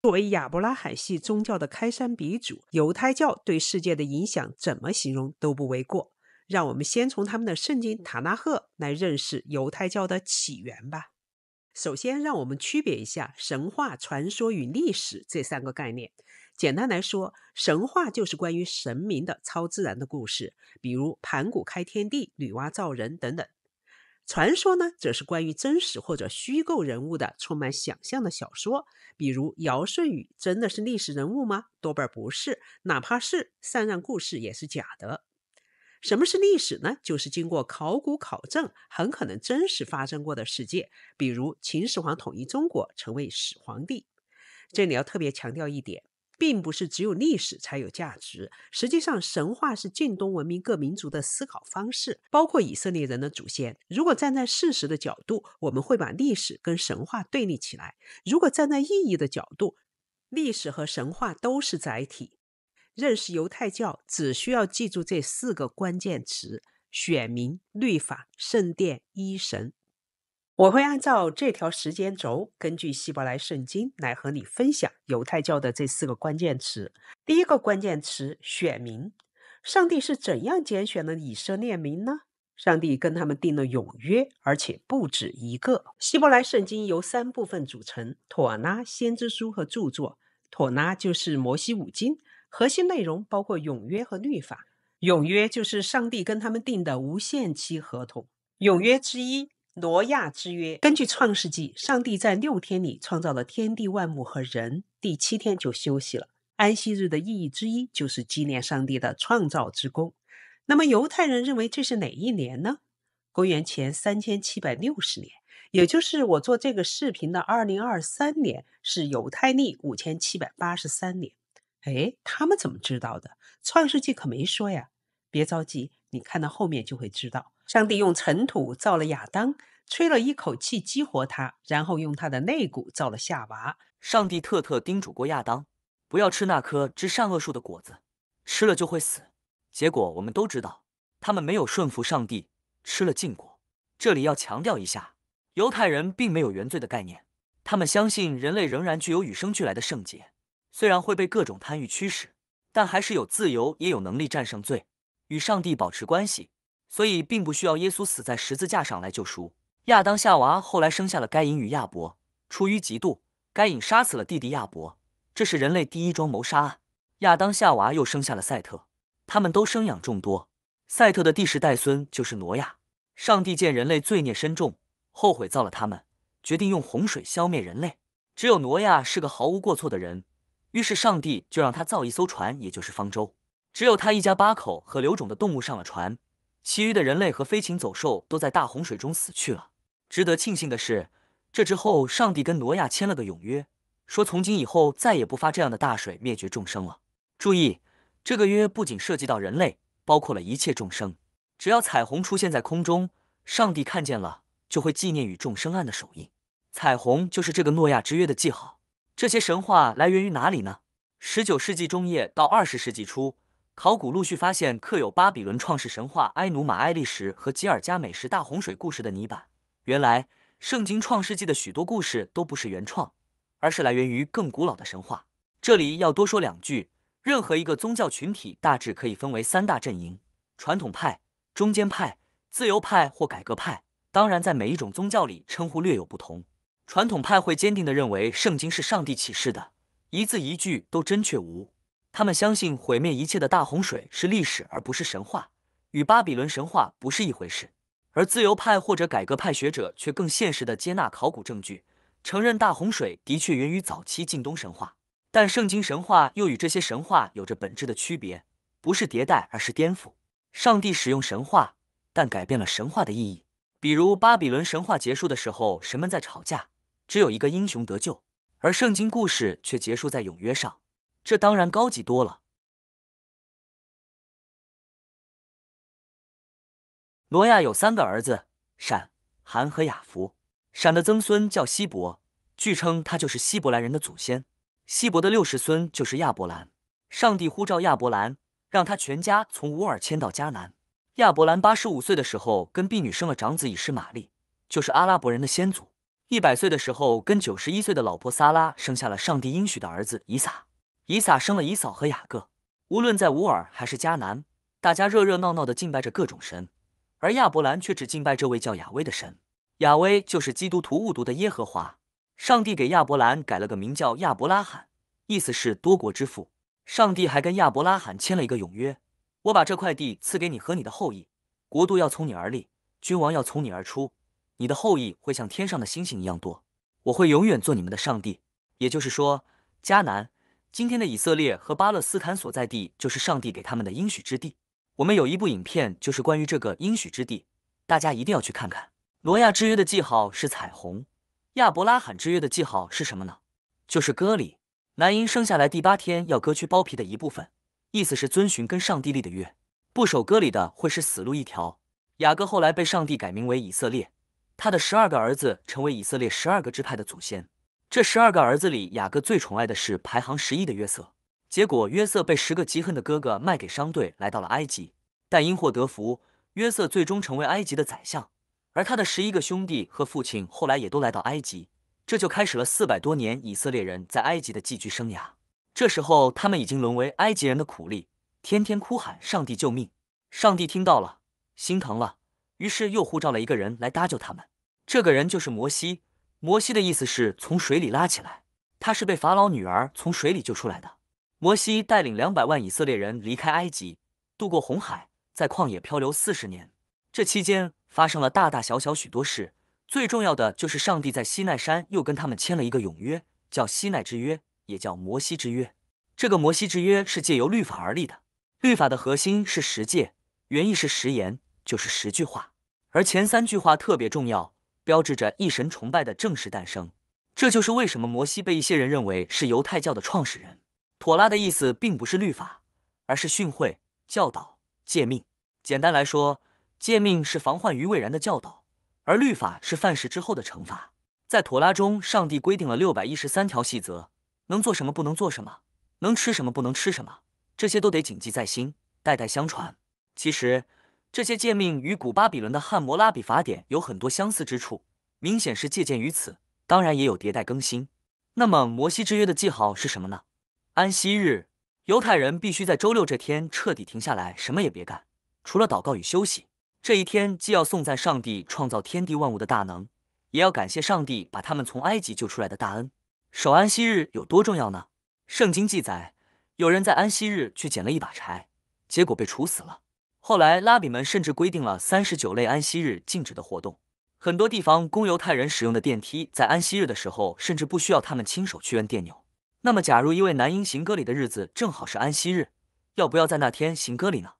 作为亚伯拉罕系宗教的开山鼻祖，犹太教对世界的影响怎么形容都不为过。让我们先从他们的圣经《塔纳赫》来认识犹太教的起源吧。首先，让我们区别一下神话、传说与历史这三个概念。简单来说，神话就是关于神明的超自然的故事，比如盘古开天地、女娲造人等等。传说呢，则是关于真实或者虚构人物的充满想象的小说，比如尧舜禹真的是历史人物吗？多半不是，哪怕是禅让故事也是假的。什么是历史呢？就是经过考古考证，很可能真实发生过的世界，比如秦始皇统一中国，成为始皇帝。这里要特别强调一点。并不是只有历史才有价值。实际上，神话是近东文明各民族的思考方式，包括以色列人的祖先。如果站在事实的角度，我们会把历史跟神话对立起来；如果站在意义的角度，历史和神话都是载体。认识犹太教，只需要记住这四个关键词：选民、律法、圣殿、一神。我会按照这条时间轴，根据希伯来圣经来和你分享犹太教的这四个关键词。第一个关键词：选民。上帝是怎样拣选了以色列民呢？上帝跟他们定了永约，而且不止一个。希伯来圣经由三部分组成：妥拉、先知书和著作。妥拉就是摩西五经，核心内容包括永约和律法。永约就是上帝跟他们定的无限期合同。永约之一。挪亚之约，根据创世纪，上帝在六天里创造了天地万物和人，第七天就休息了。安息日的意义之一就是纪念上帝的创造之功。那么，犹太人认为这是哪一年呢？公元前三千七百六十年，也就是我做这个视频的二零二三年，是犹太历五千七百八十三年。哎，他们怎么知道的？创世纪可没说呀。别着急，你看到后面就会知道。上帝用尘土造了亚当，吹了一口气激活他，然后用他的肋骨造了夏娃。上帝特特叮嘱过亚当，不要吃那棵知善恶树的果子，吃了就会死。结果我们都知道，他们没有顺服上帝，吃了禁果。这里要强调一下，犹太人并没有原罪的概念，他们相信人类仍然具有与生俱来的圣洁，虽然会被各种贪欲驱使，但还是有自由，也有能力战胜罪，与上帝保持关系。所以，并不需要耶稣死在十字架上来救赎亚当、夏娃。后来生下了该隐与亚伯，出于嫉妒，该隐杀死了弟弟亚伯，这是人类第一桩谋杀案。亚当、夏娃又生下了赛特，他们都生养众多。赛特的第十代孙就是挪亚。上帝见人类罪孽深重，后悔造了他们，决定用洪水消灭人类。只有挪亚是个毫无过错的人，于是上帝就让他造一艘船，也就是方舟。只有他一家八口和留种的动物上了船。其余的人类和飞禽走兽都在大洪水中死去了。值得庆幸的是，这之后上帝跟挪亚签了个永约，说从今以后再也不发这样的大水灭绝众生了。注意，这个约不仅涉及到人类，包括了一切众生。只要彩虹出现在空中，上帝看见了就会纪念与众生案的手印。彩虹就是这个诺亚之约的记号。这些神话来源于哪里呢？十九世纪中叶到二十世纪初。考古陆续发现刻有巴比伦创世神话埃努马埃利什和吉尔伽美什大洪水故事的泥板。原来，圣经创世纪的许多故事都不是原创，而是来源于更古老的神话。这里要多说两句：任何一个宗教群体大致可以分为三大阵营——传统派、中间派、自由派或改革派。当然，在每一种宗教里，称呼略有不同。传统派会坚定地认为圣经是上帝启示的，一字一句都真确无误。他们相信毁灭一切的大洪水是历史而不是神话，与巴比伦神话不是一回事。而自由派或者改革派学者却更现实的接纳考古证据，承认大洪水的确源于早期近东神话，但圣经神话又与这些神话有着本质的区别，不是迭代而是颠覆。上帝使用神话，但改变了神话的意义。比如巴比伦神话结束的时候，神们在吵架，只有一个英雄得救，而圣经故事却结束在永约上。这当然高级多了。罗亚有三个儿子：闪、韩和雅弗。闪的曾孙叫希伯，据称他就是希伯来人的祖先。希伯的六世孙就是亚伯兰。上帝呼召亚伯兰，让他全家从乌尔迁到迦南。亚伯兰八十五岁的时候，跟婢女生了长子以实玛利，就是阿拉伯人的先祖。一百岁的时候，跟九十一岁的老婆撒拉生下了上帝应许的儿子以撒。以撒生了以扫和雅各。无论在乌尔还是迦南，大家热热闹闹地敬拜着各种神，而亚伯兰却只敬拜这位叫亚威的神。亚威就是基督徒误读的耶和华。上帝给亚伯兰改了个名叫亚伯拉罕，意思是多国之父。上帝还跟亚伯拉罕签了一个永约：我把这块地赐给你和你的后裔，国度要从你而立，君王要从你而出，你的后裔会像天上的星星一样多。我会永远做你们的上帝。也就是说，迦南。今天的以色列和巴勒斯坦所在地就是上帝给他们的应许之地。我们有一部影片就是关于这个应许之地，大家一定要去看看。罗亚之约的记号是彩虹，亚伯拉罕之约的记号是什么呢？就是割礼。男婴生下来第八天要割去包皮的一部分，意思是遵循跟上帝立的约。不守割礼的会是死路一条。雅各后来被上帝改名为以色列，他的十二个儿子成为以色列十二个支派的祖先。这十二个儿子里，雅各最宠爱的是排行十一的约瑟。结果，约瑟被十个极恨的哥哥卖给商队，来到了埃及。但因祸得福，约瑟最终成为埃及的宰相。而他的十一个兄弟和父亲后来也都来到埃及，这就开始了四百多年以色列人在埃及的寄居生涯。这时候，他们已经沦为埃及人的苦力，天天哭喊“上帝救命”。上帝听到了，心疼了，于是又呼召了一个人来搭救他们。这个人就是摩西。摩西的意思是从水里拉起来，他是被法老女儿从水里救出来的。摩西带领两百万以色列人离开埃及，渡过红海，在旷野漂流四十年。这期间发生了大大小小许多事，最重要的就是上帝在西奈山又跟他们签了一个永约，叫西奈之约，也叫摩西之约。这个摩西之约是借由律法而立的，律法的核心是十诫，原意是十言，就是十句话，而前三句话特别重要。标志着一神崇拜的正式诞生，这就是为什么摩西被一些人认为是犹太教的创始人。妥拉的意思并不是律法，而是训诲、教导、诫命。简单来说，诫命是防患于未然的教导，而律法是犯事之后的惩罚。在妥拉中，上帝规定了六百一十三条细则，能做什么，不能做什么，能吃什么，不能吃什么，这些都得谨记在心，代代相传。其实。这些诫命与古巴比伦的汉谟拉比法典有很多相似之处，明显是借鉴于此，当然也有迭代更新。那么摩西之约的记号是什么呢？安息日，犹太人必须在周六这天彻底停下来，什么也别干，除了祷告与休息。这一天既要颂赞上帝创造天地万物的大能，也要感谢上帝把他们从埃及救出来的大恩。守安息日有多重要呢？圣经记载，有人在安息日去捡了一把柴，结果被处死了。后来，拉比们甚至规定了三十九类安息日禁止的活动。很多地方供犹太人使用的电梯，在安息日的时候，甚至不需要他们亲手去按电钮。那么，假如一位男婴行歌礼的日子正好是安息日，要不要在那天行歌礼呢？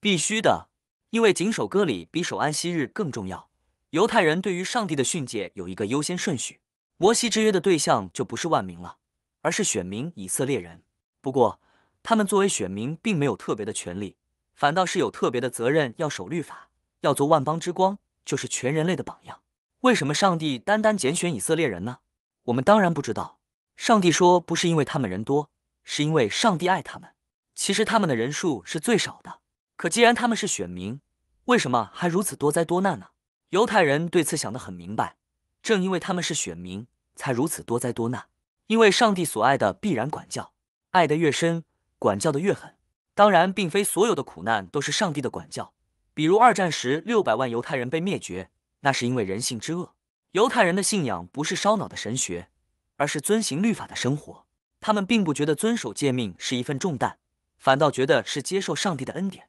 必须的，因为谨守歌礼比守安息日更重要。犹太人对于上帝的训诫有一个优先顺序。摩西之约的对象就不是万民了，而是选民以色列人。不过，他们作为选民，并没有特别的权利。反倒是有特别的责任，要守律法，要做万邦之光，就是全人类的榜样。为什么上帝单单拣选以色列人呢？我们当然不知道。上帝说，不是因为他们人多，是因为上帝爱他们。其实他们的人数是最少的。可既然他们是选民，为什么还如此多灾多难呢？犹太人对此想得很明白：正因为他们是选民，才如此多灾多难。因为上帝所爱的必然管教，爱得越深，管教的越狠。当然，并非所有的苦难都是上帝的管教。比如二战时六百万犹太人被灭绝，那是因为人性之恶。犹太人的信仰不是烧脑的神学，而是遵循律法的生活。他们并不觉得遵守诫命是一份重担，反倒觉得是接受上帝的恩典。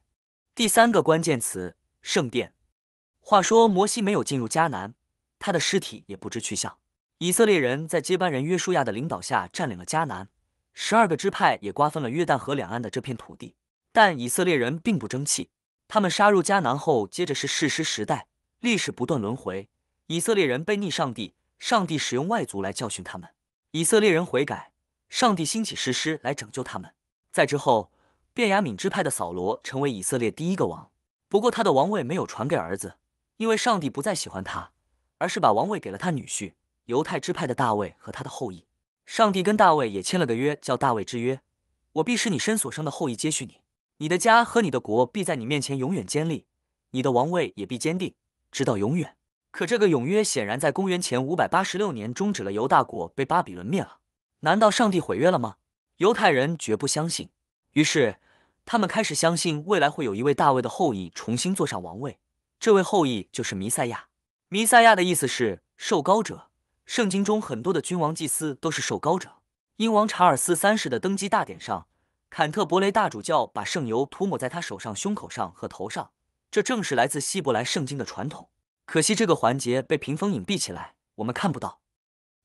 第三个关键词：圣殿。话说摩西没有进入迦南，他的尸体也不知去向。以色列人在接班人约书亚的领导下占领了迦南。十二个支派也瓜分了约旦河两岸的这片土地，但以色列人并不争气。他们杀入迦南后，接着是士师时代，历史不断轮回。以色列人背逆上帝，上帝使用外族来教训他们。以色列人悔改，上帝兴起士师来拯救他们。在之后，便雅敏支派的扫罗成为以色列第一个王，不过他的王位没有传给儿子，因为上帝不再喜欢他，而是把王位给了他女婿犹太支派的大卫和他的后裔。上帝跟大卫也签了个约，叫大卫之约，我必使你身所生的后裔接续你，你的家和你的国必在你面前永远坚立，你的王位也必坚定直到永远。可这个永约显然在公元前五百八十六年终止了，犹大国被巴比伦灭了。难道上帝毁约了吗？犹太人绝不相信。于是他们开始相信未来会有一位大卫的后裔重新坐上王位，这位后裔就是弥赛亚。弥赛亚的意思是受高者。圣经中很多的君王祭司都是受膏者。英王查尔斯三世的登基大典上，坎特伯雷大主教把圣油涂抹在他手上、胸口上和头上，这正是来自希伯来圣经的传统。可惜这个环节被屏风隐蔽起来，我们看不到。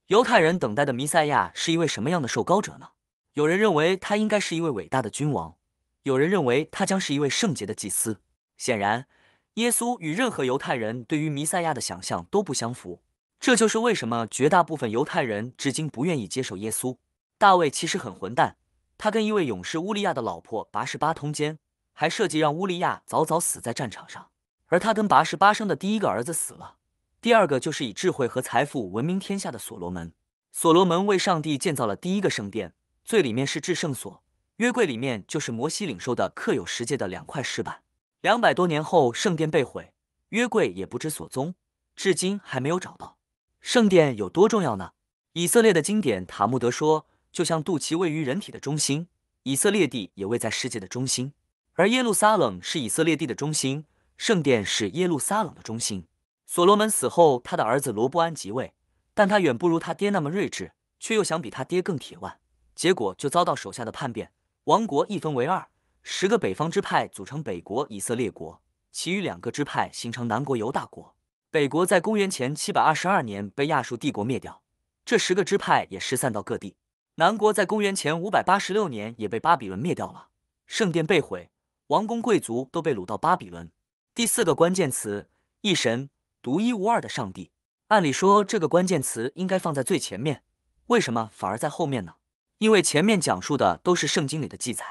犹太人等待的弥赛亚是一位什么样的受膏者呢？有人认为他应该是一位伟大的君王，有人认为他将是一位圣洁的祭司。显然，耶稣与任何犹太人对于弥赛亚的想象都不相符。这就是为什么绝大部分犹太人至今不愿意接受耶稣。大卫其实很混蛋，他跟一位勇士乌利亚的老婆拔十巴通奸，还设计让乌利亚早早死在战场上。而他跟拔十巴生的第一个儿子死了，第二个就是以智慧和财富闻名天下的所罗门。所罗门为上帝建造了第一个圣殿，最里面是至圣所，约柜里面就是摩西领受的刻有十诫的两块石板。两百多年后，圣殿被毁，约柜也不知所踪，至今还没有找到。圣殿有多重要呢？以色列的经典塔木德说，就像肚脐位于人体的中心，以色列地也位在世界的中心，而耶路撒冷是以色列地的中心，圣殿是耶路撒冷的中心。所罗门死后，他的儿子罗波安即位，但他远不如他爹那么睿智，却又想比他爹更铁腕，结果就遭到手下的叛变，王国一分为二，十个北方支派组成北国以色列国，其余两个支派形成南国犹大国。北国在公元前七百二十二年被亚述帝国灭掉，这十个支派也失散到各地。南国在公元前五百八十六年也被巴比伦灭掉了，圣殿被毁，王公贵族都被掳到巴比伦。第四个关键词：一神，独一无二的上帝。按理说，这个关键词应该放在最前面，为什么反而在后面呢？因为前面讲述的都是圣经里的记载。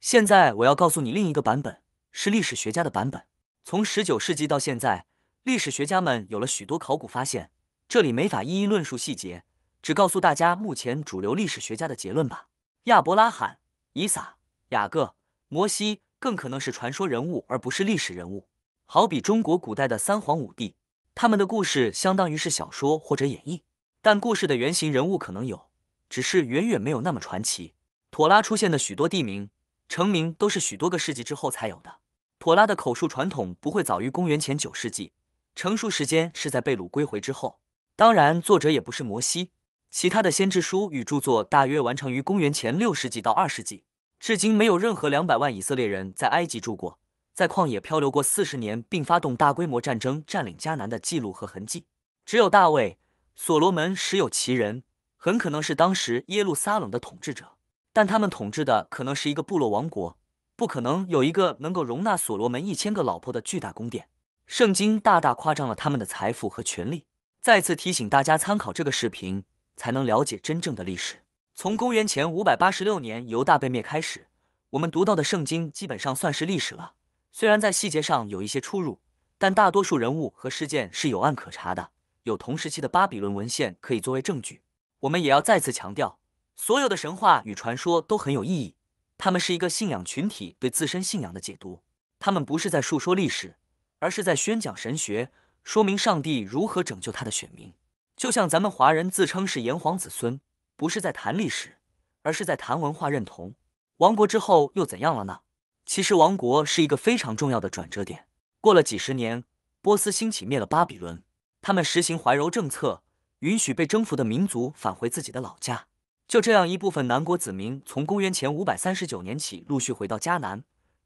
现在我要告诉你另一个版本，是历史学家的版本，从十九世纪到现在。历史学家们有了许多考古发现，这里没法一一论述细节，只告诉大家目前主流历史学家的结论吧。亚伯拉罕、以撒、雅各、摩西更可能是传说人物，而不是历史人物。好比中国古代的三皇五帝，他们的故事相当于是小说或者演绎，但故事的原型人物可能有，只是远远没有那么传奇。妥拉出现的许多地名、成名都是许多个世纪之后才有的。妥拉的口述传统不会早于公元前九世纪。成熟时间是在被掳归回之后。当然，作者也不是摩西。其他的先知书与著作大约完成于公元前六世纪到二世纪。至今没有任何两百万以色列人在埃及住过，在旷野漂流过四十年，并发动大规模战争占领迦南的记录和痕迹。只有大卫、所罗门时有其人，很可能是当时耶路撒冷的统治者，但他们统治的可能是一个部落王国，不可能有一个能够容纳所罗门一千个老婆的巨大宫殿。圣经大大夸张了他们的财富和权力。再次提醒大家，参考这个视频才能了解真正的历史。从公元前五百八十六年犹大被灭开始，我们读到的圣经基本上算是历史了。虽然在细节上有一些出入，但大多数人物和事件是有案可查的，有同时期的巴比伦文献可以作为证据。我们也要再次强调，所有的神话与传说都很有意义，他们是一个信仰群体对自身信仰的解读，他们不是在述说历史。而是在宣讲神学，说明上帝如何拯救他的选民。就像咱们华人自称是炎黄子孙，不是在谈历史，而是在谈文化认同。亡国之后又怎样了呢？其实亡国是一个非常重要的转折点。过了几十年，波斯兴起，灭了巴比伦。他们实行怀柔政策，允许被征服的民族返回自己的老家。就这样，一部分南国子民从公元前五百三十九年起，陆续回到迦南。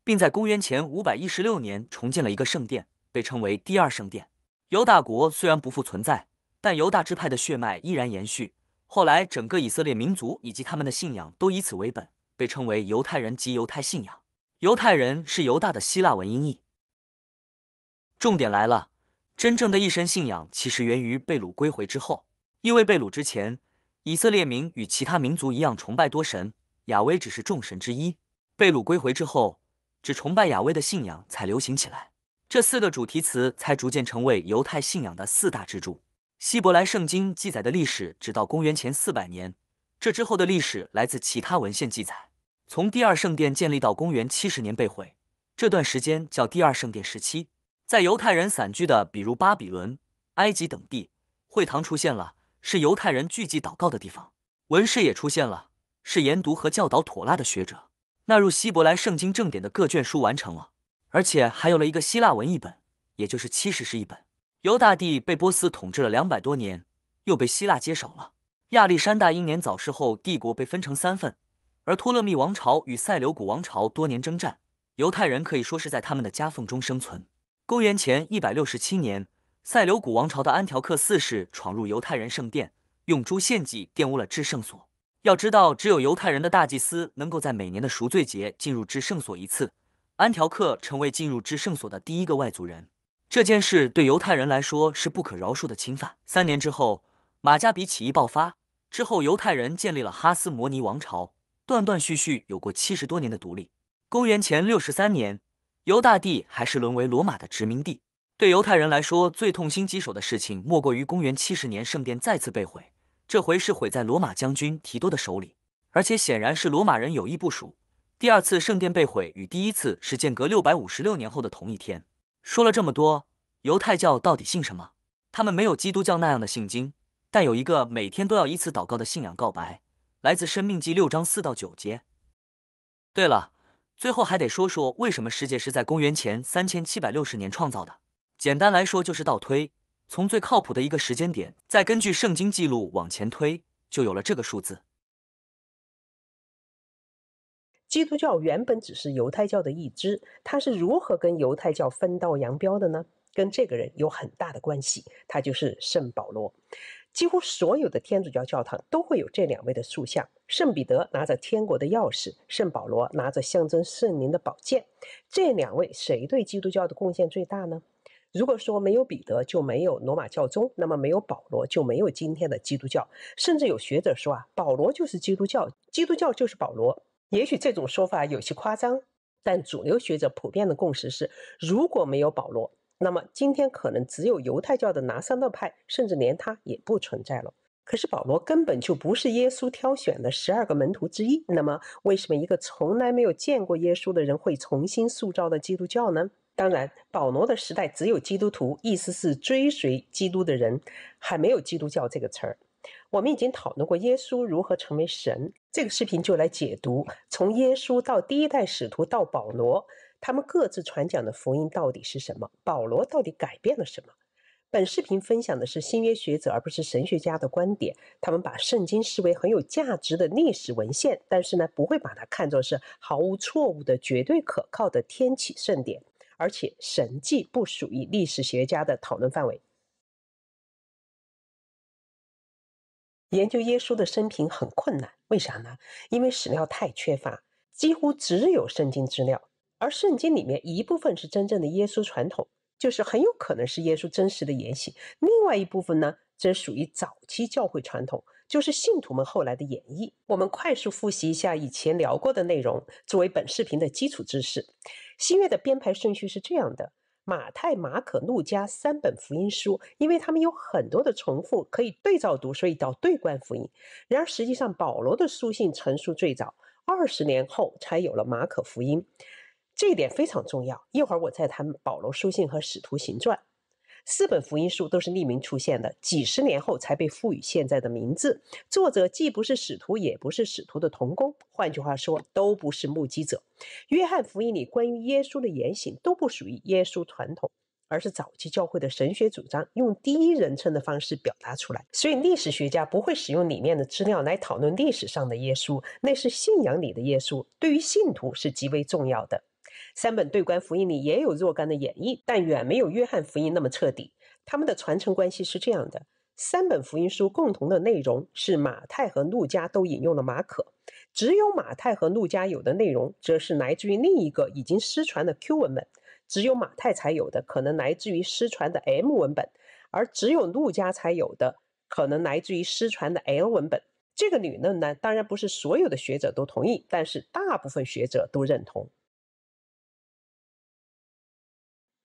并在公元前五百一十六年重建了一个圣殿，被称为第二圣殿。犹大国虽然不复存在，但犹大支派的血脉依然延续。后来，整个以色列民族以及他们的信仰都以此为本，被称为犹太人及犹太信仰。犹太人是犹大的希腊文音译。重点来了，真正的一神信仰其实源于被掳归回之后，因为被掳之前，以色列民与其他民族一样崇拜多神，亚威只是众神之一。被掳归回之后。只崇拜雅威的信仰才流行起来，这四个主题词才逐渐成为犹太信仰的四大支柱。希伯来圣经记载的历史直到公元前四百年，这之后的历史来自其他文献记载。从第二圣殿建立到公元七十年被毁，这段时间叫第二圣殿时期。在犹太人散居的，比如巴比伦、埃及等地，会堂出现了，是犹太人聚集祷告的地方；文士也出现了，是研读和教导妥拉的学者。纳入希伯来圣经正典的各卷书完成了，而且还有了一个希腊文译本，也就是七十士译本。犹大帝被波斯统治了两百多年，又被希腊接手了。亚历山大英年早逝后，帝国被分成三份，而托勒密王朝与塞琉古王朝多年征战，犹太人可以说是在他们的夹缝中生存。公元前一百六十七年，塞琉古王朝的安条克四世闯入犹太人圣殿，用朱献祭玷污了至圣所。要知道，只有犹太人的大祭司能够在每年的赎罪节进入至圣所一次。安条克成为进入至圣所的第一个外族人，这件事对犹太人来说是不可饶恕的侵犯。三年之后，马加比起义爆发，之后犹太人建立了哈斯摩尼王朝，断断续续有过七十多年的独立。公元前六十三年，犹大帝还是沦为罗马的殖民地。对犹太人来说，最痛心疾首的事情莫过于公元七十年圣殿再次被毁。这回是毁在罗马将军提多的手里，而且显然是罗马人有意部署。第二次圣殿被毁与第一次是间隔六百五十六年后的同一天。说了这么多，犹太教到底信什么？他们没有基督教那样的信经，但有一个每天都要依次祷告的信仰告白，来自《生命记》六章四到九节。对了，最后还得说说为什么世界是在公元前三千七百六十年创造的。简单来说，就是倒推。从最靠谱的一个时间点，再根据圣经记录往前推，就有了这个数字。基督教原本只是犹太教的一支，它是如何跟犹太教分道扬镳的呢？跟这个人有很大的关系，他就是圣保罗。几乎所有的天主教教堂都会有这两位的塑像：圣彼得拿着天国的钥匙，圣保罗拿着象征圣灵的宝剑。这两位谁对基督教的贡献最大呢？如果说没有彼得就没有罗马教宗，那么没有保罗就没有今天的基督教。甚至有学者说啊，保罗就是基督教，基督教就是保罗。也许这种说法有些夸张，但主流学者普遍的共识是，如果没有保罗，那么今天可能只有犹太教的拿撒勒派，甚至连他也不存在了。可是保罗根本就不是耶稣挑选的十二个门徒之一，那么为什么一个从来没有见过耶稣的人会重新塑造的基督教呢？当然，保罗的时代只有基督徒，意思是追随基督的人，还没有基督教这个词儿。我们已经讨论过耶稣如何成为神，这个视频就来解读从耶稣到第一代使徒到保罗，他们各自传讲的福音到底是什么？保罗到底改变了什么？本视频分享的是新约学者而不是神学家的观点，他们把圣经视为很有价值的历史文献，但是呢，不会把它看作是毫无错误的、绝对可靠的天启圣典。而且神迹不属于历史学家的讨论范围。研究耶稣的生平很困难，为啥呢？因为史料太缺乏，几乎只有圣经资料。而圣经里面一部分是真正的耶稣传统，就是很有可能是耶稣真实的言行；另外一部分呢，则属于早期教会传统，就是信徒们后来的演绎。我们快速复习一下以前聊过的内容，作为本视频的基础知识。新约的编排顺序是这样的：马太、马可、路加三本福音书，因为他们有很多的重复，可以对照读，所以叫对观福音。然而，实际上保罗的书信成书最早，二十年后才有了马可福音，这一点非常重要。一会儿我再谈保罗书信和使徒行传。四本福音书都是匿名出现的，几十年后才被赋予现在的名字。作者既不是使徒，也不是使徒的同工，换句话说，都不是目击者。约翰福音里关于耶稣的言行都不属于耶稣传统，而是早期教会的神学主张，用第一人称的方式表达出来。所以，历史学家不会使用里面的资料来讨论历史上的耶稣，那是信仰里的耶稣，对于信徒是极为重要的。三本对观福音里也有若干的演绎，但远没有约翰福音那么彻底。他们的传承关系是这样的：三本福音书共同的内容是马太和路加都引用了马可；只有马太和路加有的内容，则是来自于另一个已经失传的 Q 文本；只有马太才有的，可能来自于失传的 M 文本；而只有路加才有的，可能来自于失传的 L 文本。这个理论呢，当然不是所有的学者都同意，但是大部分学者都认同。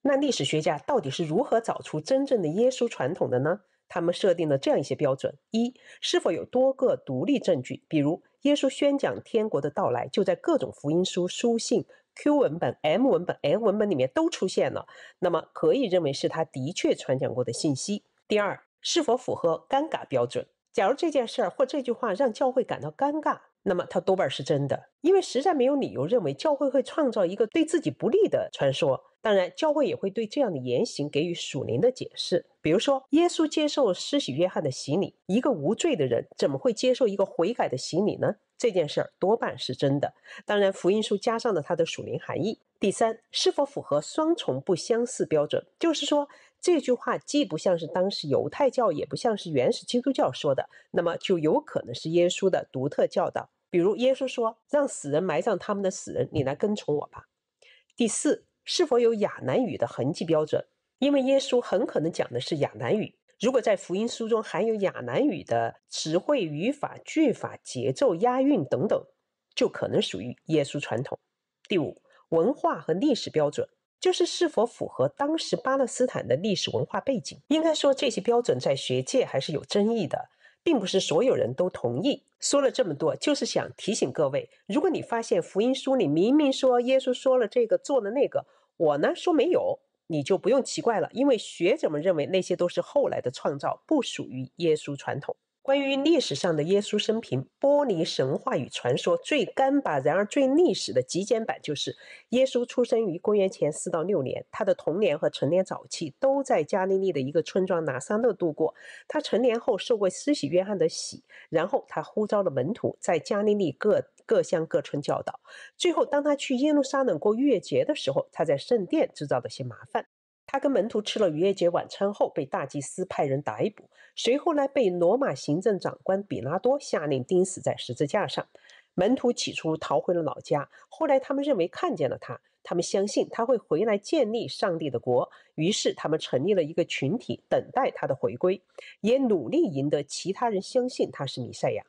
那历史学家到底是如何找出真正的耶稣传统的呢？他们设定了这样一些标准：一，是否有多个独立证据，比如耶稣宣讲天国的到来就在各种福音书、书信、Q 文本、M 文本、L 文本里面都出现了，那么可以认为是他的确传讲过的信息。第二，是否符合尴尬标准？假如这件事儿或这句话让教会感到尴尬。那么它多半是真的，因为实在没有理由认为教会会创造一个对自己不利的传说。当然，教会也会对这样的言行给予属灵的解释。比如说，耶稣接受施洗约翰的洗礼，一个无罪的人怎么会接受一个悔改的洗礼呢？这件事儿多半是真的，当然福音书加上了它的属灵含义。第三，是否符合双重不相似标准？就是说。这句话既不像是当时犹太教，也不像是原始基督教说的，那么就有可能是耶稣的独特教导。比如耶稣说：“让死人埋葬他们的死人，你来跟从我吧。”第四，是否有亚南语的痕迹标准？因为耶稣很可能讲的是亚南语。如果在福音书中含有亚南语的词汇、语法、句法、节奏、押韵等等，就可能属于耶稣传统。第五，文化和历史标准。就是是否符合当时巴勒斯坦的历史文化背景？应该说，这些标准在学界还是有争议的，并不是所有人都同意。说了这么多，就是想提醒各位：如果你发现福音书里明明说耶稣说了这个、做了那个，我呢说没有，你就不用奇怪了，因为学者们认为那些都是后来的创造，不属于耶稣传统。关于历史上的耶稣生平，剥离神话与传说最干巴，然而最历史的极简版就是：耶稣出生于公元前四到六年，他的童年和成年早期都在加利利的一个村庄拿撒勒度过。他成年后受过施洗约翰的洗，然后他呼召了门徒，在加利利各各乡各村教导。最后，当他去耶路撒冷过月节的时候，他在圣殿制造了些麻烦。他跟门徒吃了逾越节晚餐后，被大祭司派人逮捕。随后呢，被罗马行政长官比拉多下令钉死在十字架上。门徒起初逃回了老家，后来他们认为看见了他，他们相信他会回来建立上帝的国，于是他们成立了一个群体，等待他的回归，也努力赢得其他人相信他是弥赛亚。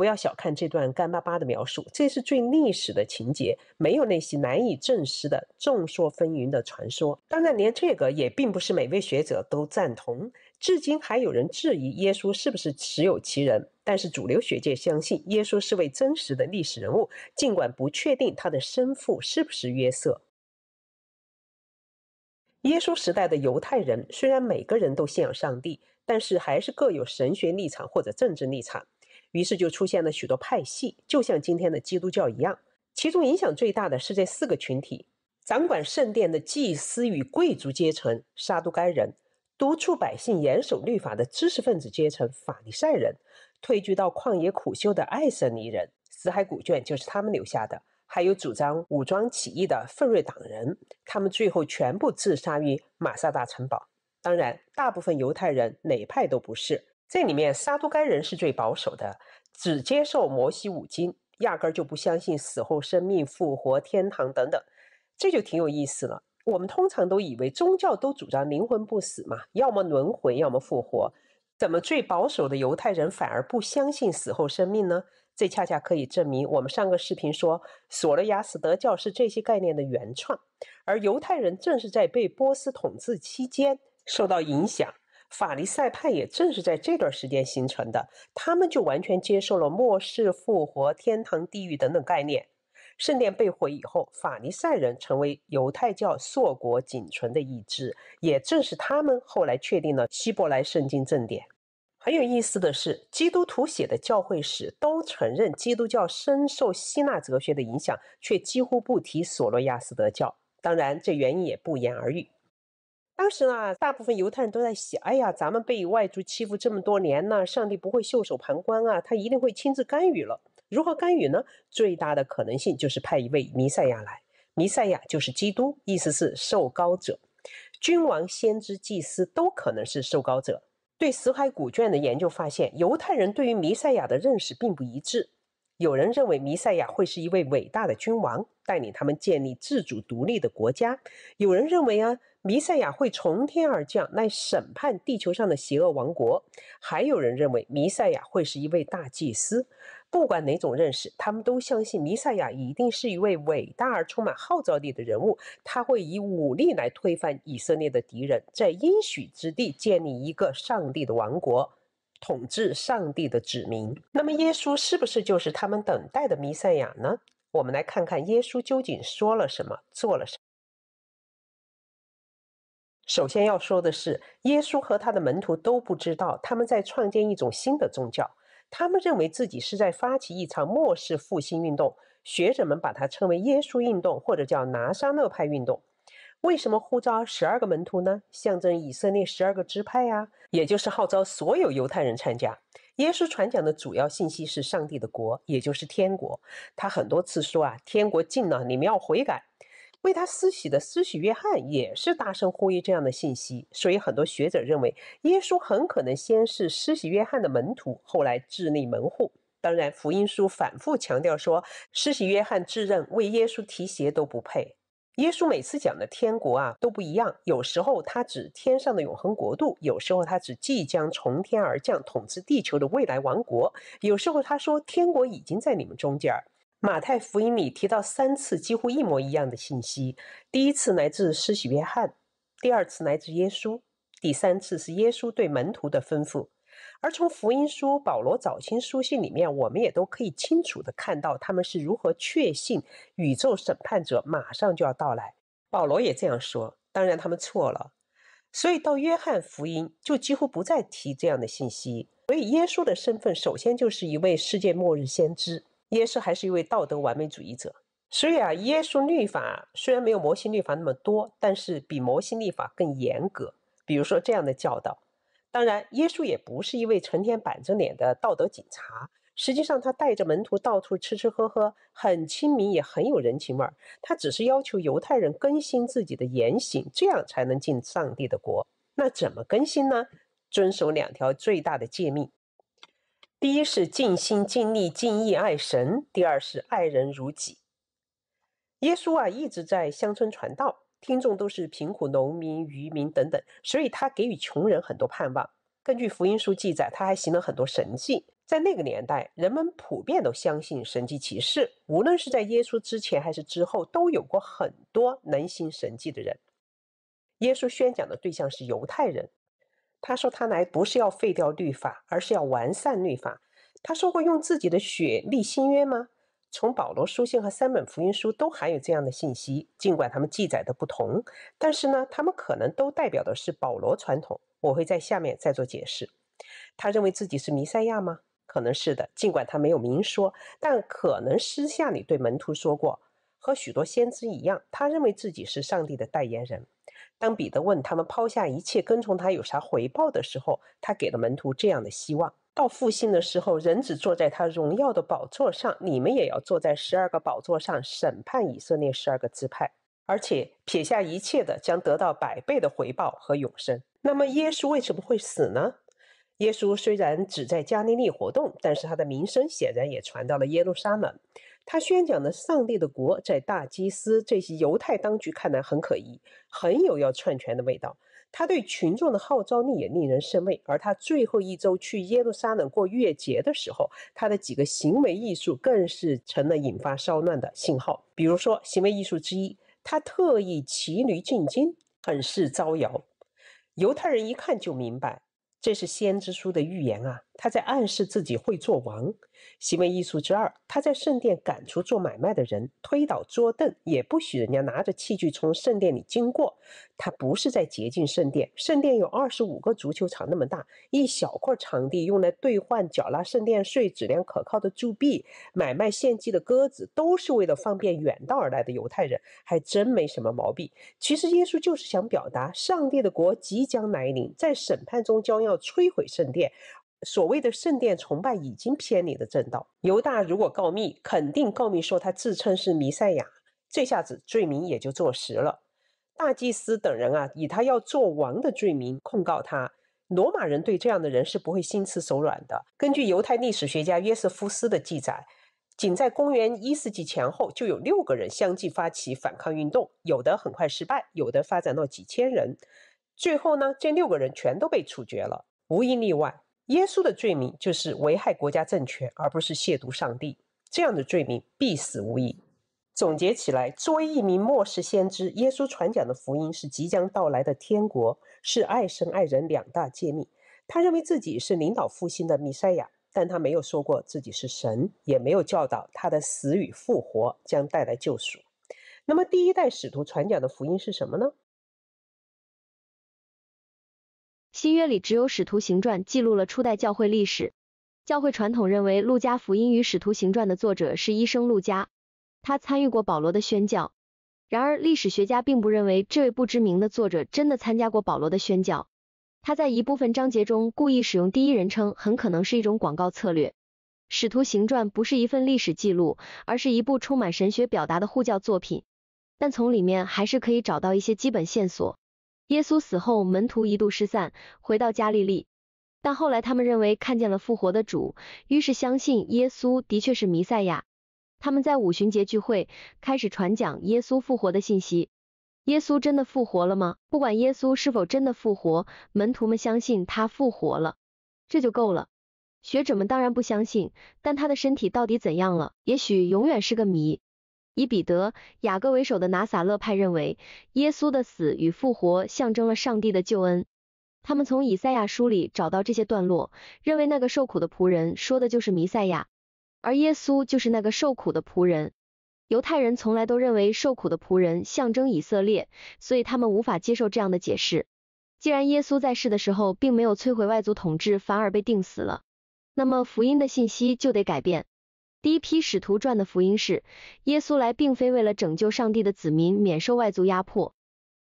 不要小看这段干巴巴的描述，这是最历史的情节，没有那些难以证实的众说纷纭的传说。当然，连这个也并不是每位学者都赞同，至今还有人质疑耶稣是不是实有其人。但是主流学界相信耶稣是位真实的历史人物，尽管不确定他的生父是不是约瑟。耶稣时代的犹太人虽然每个人都信仰上帝，但是还是各有神学立场或者政治立场。于是就出现了许多派系，就像今天的基督教一样。其中影响最大的是这四个群体：掌管圣殿的祭司与贵族阶层——沙都该人；督促百姓严守律法的知识分子阶层——法利赛人；退居到旷野苦修的爱舍尼人；死海古卷就是他们留下的。还有主张武装起义的奋锐党人，他们最后全部自杀于马萨大城堡。当然，大部分犹太人哪派都不是。这里面，沙都该人是最保守的，只接受摩西五经，压根儿就不相信死后生命、复活、天堂等等，这就挺有意思了。我们通常都以为宗教都主张灵魂不死嘛，要么轮回，要么复活，怎么最保守的犹太人反而不相信死后生命呢？这恰恰可以证明我们上个视频说，索罗亚斯德教是这些概念的原创，而犹太人正是在被波斯统治期间受到影响。法利赛派也正是在这段时间形成的，他们就完全接受了末世复活、天堂、地狱等等概念。圣殿被毁以后，法利赛人成为犹太教硕果仅存的一支，也正是他们后来确定了希伯来圣经正典。很有意思的是，基督徒写的教会史都承认基督教深受希腊哲学的影响，却几乎不提索罗亚斯德教。当然，这原因也不言而喻。当时呢，大部分犹太人都在想：哎呀，咱们被外族欺负这么多年了，上帝不会袖手旁观啊，他一定会亲自干预了。如何干预呢？最大的可能性就是派一位弥赛亚来。弥赛亚就是基督，意思是受高者。君王、先知、祭司都可能是受高者。对死海古卷的研究发现，犹太人对于弥赛亚的认识并不一致。有人认为弥赛亚会是一位伟大的君王，带领他们建立自主独立的国家。有人认为啊。弥赛亚会从天而降来审判地球上的邪恶王国。还有人认为弥赛亚会是一位大祭司。不管哪种认识，他们都相信弥赛亚一定是一位伟大而充满号召力的人物。他会以武力来推翻以色列的敌人，在应许之地建立一个上帝的王国，统治上帝的子民。那么，耶稣是不是就是他们等待的弥赛亚呢？我们来看看耶稣究竟说了什么，做了什么。首先要说的是，耶稣和他的门徒都不知道他们在创建一种新的宗教。他们认为自己是在发起一场末世复兴运动。学者们把它称为“耶稣运动”或者叫“拿撒勒派运动”。为什么呼召十二个门徒呢？象征以色列十二个支派呀，也就是号召所有犹太人参加。耶稣传讲的主要信息是上帝的国，也就是天国。他很多次说啊：“天国近了，你们要悔改。”为他施洗的施洗约翰也是大声呼吁这样的信息，所以很多学者认为，耶稣很可能先是施洗约翰的门徒，后来自立门户。当然，福音书反复强调说，施洗约翰自认为耶稣提鞋都不配。耶稣每次讲的天国啊都不一样，有时候他指天上的永恒国度，有时候他指即将从天而降统治地球的未来王国，有时候他说天国已经在你们中间儿。马太福音里提到三次几乎一模一样的信息：第一次来自施洗约翰，第二次来自耶稣，第三次是耶稣对门徒的吩咐。而从福音书、保罗早期书信里面，我们也都可以清楚的看到他们是如何确信宇宙审判者马上就要到来。保罗也这样说。当然，他们错了。所以到约翰福音就几乎不再提这样的信息。所以，耶稣的身份首先就是一位世界末日先知。耶稣还是一位道德完美主义者，所以啊，耶稣律法虽然没有摩西律法那么多，但是比摩西律法更严格。比如说这样的教导，当然，耶稣也不是一位成天板着脸的道德警察，实际上他带着门徒到处吃吃喝喝，很亲民，也很有人情味儿。他只是要求犹太人更新自己的言行，这样才能进上帝的国。那怎么更新呢？遵守两条最大的诫命。第一是尽心尽力尽意爱神，第二是爱人如己。耶稣啊一直在乡村传道，听众都是贫苦农民、渔民等等，所以他给予穷人很多盼望。根据福音书记载，他还行了很多神迹。在那个年代，人们普遍都相信神迹奇事，无论是在耶稣之前还是之后，都有过很多能行神迹的人。耶稣宣讲的对象是犹太人。他说他来不是要废掉律法，而是要完善律法。他说过用自己的血立新约吗？从保罗书信和三本福音书都含有这样的信息，尽管他们记载的不同，但是呢，他们可能都代表的是保罗传统。我会在下面再做解释。他认为自己是弥赛亚吗？可能是的，尽管他没有明说，但可能私下里对门徒说过。和许多先知一样，他认为自己是上帝的代言人。当彼得问他们抛下一切跟从他有啥回报的时候，他给了门徒这样的希望：到复兴的时候，人只坐在他荣耀的宝座上，你们也要坐在十二个宝座上审判以色列十二个支派。而且撇下一切的将得到百倍的回报和永生。那么耶稣为什么会死呢？耶稣虽然只在加利利活动，但是他的名声显然也传到了耶路撒冷。他宣讲的上帝的国，在大祭司这些犹太当局看来很可疑，很有要篡权的味道。他对群众的号召力也令人生畏。而他最后一周去耶路撒冷过月节的时候，他的几个行为艺术更是成了引发骚乱的信号。比如说，行为艺术之一，他特意骑驴进京，很是招摇。犹太人一看就明白，这是先知书的预言啊！他在暗示自己会做王。行为艺术之二，他在圣殿赶出做买卖的人，推倒桌凳，也不许人家拿着器具从圣殿里经过。他不是在洁净圣殿，圣殿有二十五个足球场那么大，一小块场地用来兑换、缴纳圣殿税，质量可靠的铸币，买卖献祭的鸽子，都是为了方便远道而来的犹太人，还真没什么毛病。其实耶稣就是想表达，上帝的国即将来临，在审判中将要摧毁圣殿。所谓的圣殿崇拜已经偏离了正道。犹大如果告密，肯定告密说他自称是弥赛亚，这下子罪名也就坐实了。大祭司等人啊，以他要做王的罪名控告他。罗马人对这样的人是不会心慈手软的。根据犹太历史学家约瑟夫斯的记载，仅在公元一世纪前后，就有六个人相继发起反抗运动，有的很快失败，有的发展到几千人。最后呢，这六个人全都被处决了，无一例外。耶稣的罪名就是危害国家政权，而不是亵渎上帝。这样的罪名必死无疑。总结起来，作为一名末世先知，耶稣传讲的福音是即将到来的天国，是爱神爱人两大诫命。他认为自己是领导复兴的弥赛亚，但他没有说过自己是神，也没有教导他的死与复活将带来救赎。那么，第一代使徒传讲的福音是什么呢？新约里只有使徒行传记录了初代教会历史。教会传统认为路加福音与使徒行传的作者是医生路加，他参与过保罗的宣教。然而，历史学家并不认为这位不知名的作者真的参加过保罗的宣教。他在一部分章节中故意使用第一人称，很可能是一种广告策略。使徒行传不是一份历史记录，而是一部充满神学表达的护教作品。但从里面还是可以找到一些基本线索。耶稣死后，门徒一度失散，回到加利利，但后来他们认为看见了复活的主，于是相信耶稣的确是弥赛亚。他们在五旬节聚会，开始传讲耶稣复活的信息。耶稣真的复活了吗？不管耶稣是否真的复活，门徒们相信他复活了，这就够了。学者们当然不相信，但他的身体到底怎样了？也许永远是个谜。以彼得、雅各为首的拿撒勒派认为，耶稣的死与复活象征了上帝的救恩。他们从以赛亚书里找到这些段落，认为那个受苦的仆人说的就是弥赛亚，而耶稣就是那个受苦的仆人。犹太人从来都认为受苦的仆人象征以色列，所以他们无法接受这样的解释。既然耶稣在世的时候并没有摧毁外族统治，反而被钉死了，那么福音的信息就得改变。第一批使徒传的福音是，耶稣来并非为了拯救上帝的子民免受外族压迫，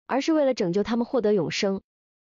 而是为了拯救他们获得永生。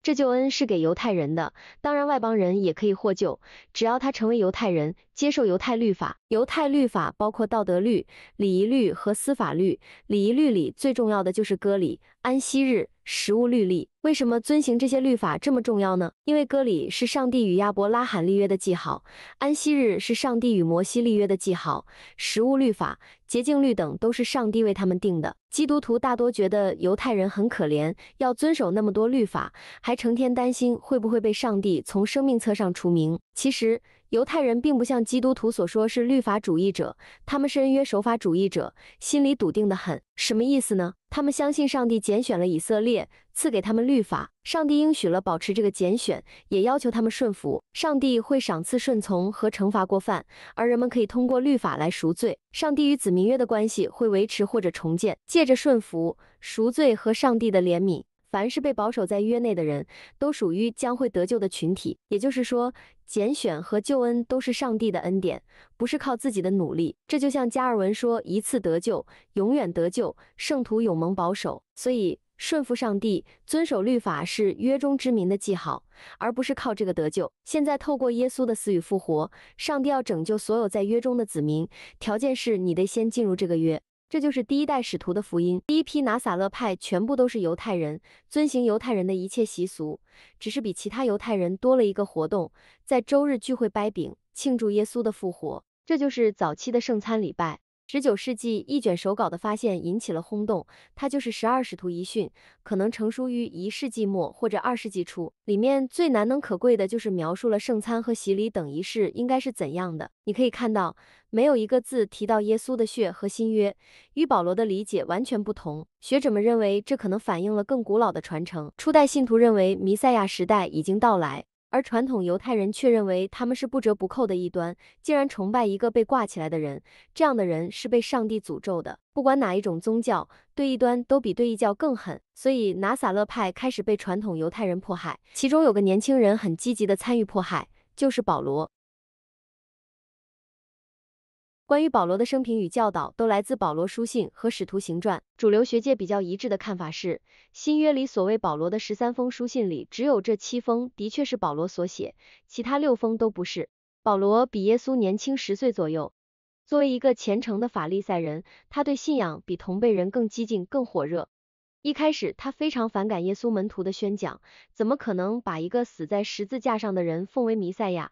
这救恩是给犹太人的，当然外邦人也可以获救，只要他成为犹太人，接受犹太律法。犹太律法包括道德律、礼仪律和司法律。礼仪律里最重要的就是割礼、安息日。食物律例为什么遵循这些律法这么重要呢？因为割礼是上帝与亚伯拉罕立约的记号，安息日是上帝与摩西立约的记号，食物律法、洁净律等都是上帝为他们定的。基督徒大多觉得犹太人很可怜，要遵守那么多律法，还成天担心会不会被上帝从生命册上除名。其实，犹太人并不像基督徒所说是律法主义者，他们是恩约守法主义者，心里笃定的很。什么意思呢？他们相信上帝拣选了以色列，赐给他们律法，上帝应许了保持这个拣选，也要求他们顺服。上帝会赏赐顺从和惩罚过犯，而人们可以通过律法来赎罪。上帝与子民约的关系会维持或者重建，借着顺服、赎罪和上帝的怜悯。凡是被保守在约内的人，都属于将会得救的群体。也就是说，拣选和救恩都是上帝的恩典，不是靠自己的努力。这就像加尔文说：“一次得救，永远得救；圣徒永蒙保守。”所以，顺服上帝、遵守律法是约中之民的记号，而不是靠这个得救。现在，透过耶稣的死与复活，上帝要拯救所有在约中的子民，条件是你得先进入这个约。这就是第一代使徒的福音。第一批拿撒勒派全部都是犹太人，遵行犹太人的一切习俗，只是比其他犹太人多了一个活动，在周日聚会掰饼，庆祝耶稣的复活。这就是早期的圣餐礼拜。十九世纪一卷手稿的发现引起了轰动，它就是《十二使徒遗训》，可能成书于一世纪末或者二世纪初。里面最难能可贵的就是描述了圣餐和洗礼等仪式应该是怎样的。你可以看到，没有一个字提到耶稣的血和新约，与保罗的理解完全不同。学者们认为，这可能反映了更古老的传承。初代信徒认为，弥赛亚时代已经到来。而传统犹太人却认为他们是不折不扣的异端，竟然崇拜一个被挂起来的人，这样的人是被上帝诅咒的。不管哪一种宗教，对异端都比对异教更狠，所以拿撒勒派开始被传统犹太人迫害。其中有个年轻人很积极地参与迫害，就是保罗。关于保罗的生平与教导，都来自保罗书信和使徒行传。主流学界比较一致的看法是，新约里所谓保罗的十三封书信里，只有这七封的确是保罗所写，其他六封都不是。保罗比耶稣年轻十岁左右。作为一个虔诚的法利赛人，他对信仰比同辈人更激进、更火热。一开始，他非常反感耶稣门徒的宣讲，怎么可能把一个死在十字架上的人奉为弥赛亚？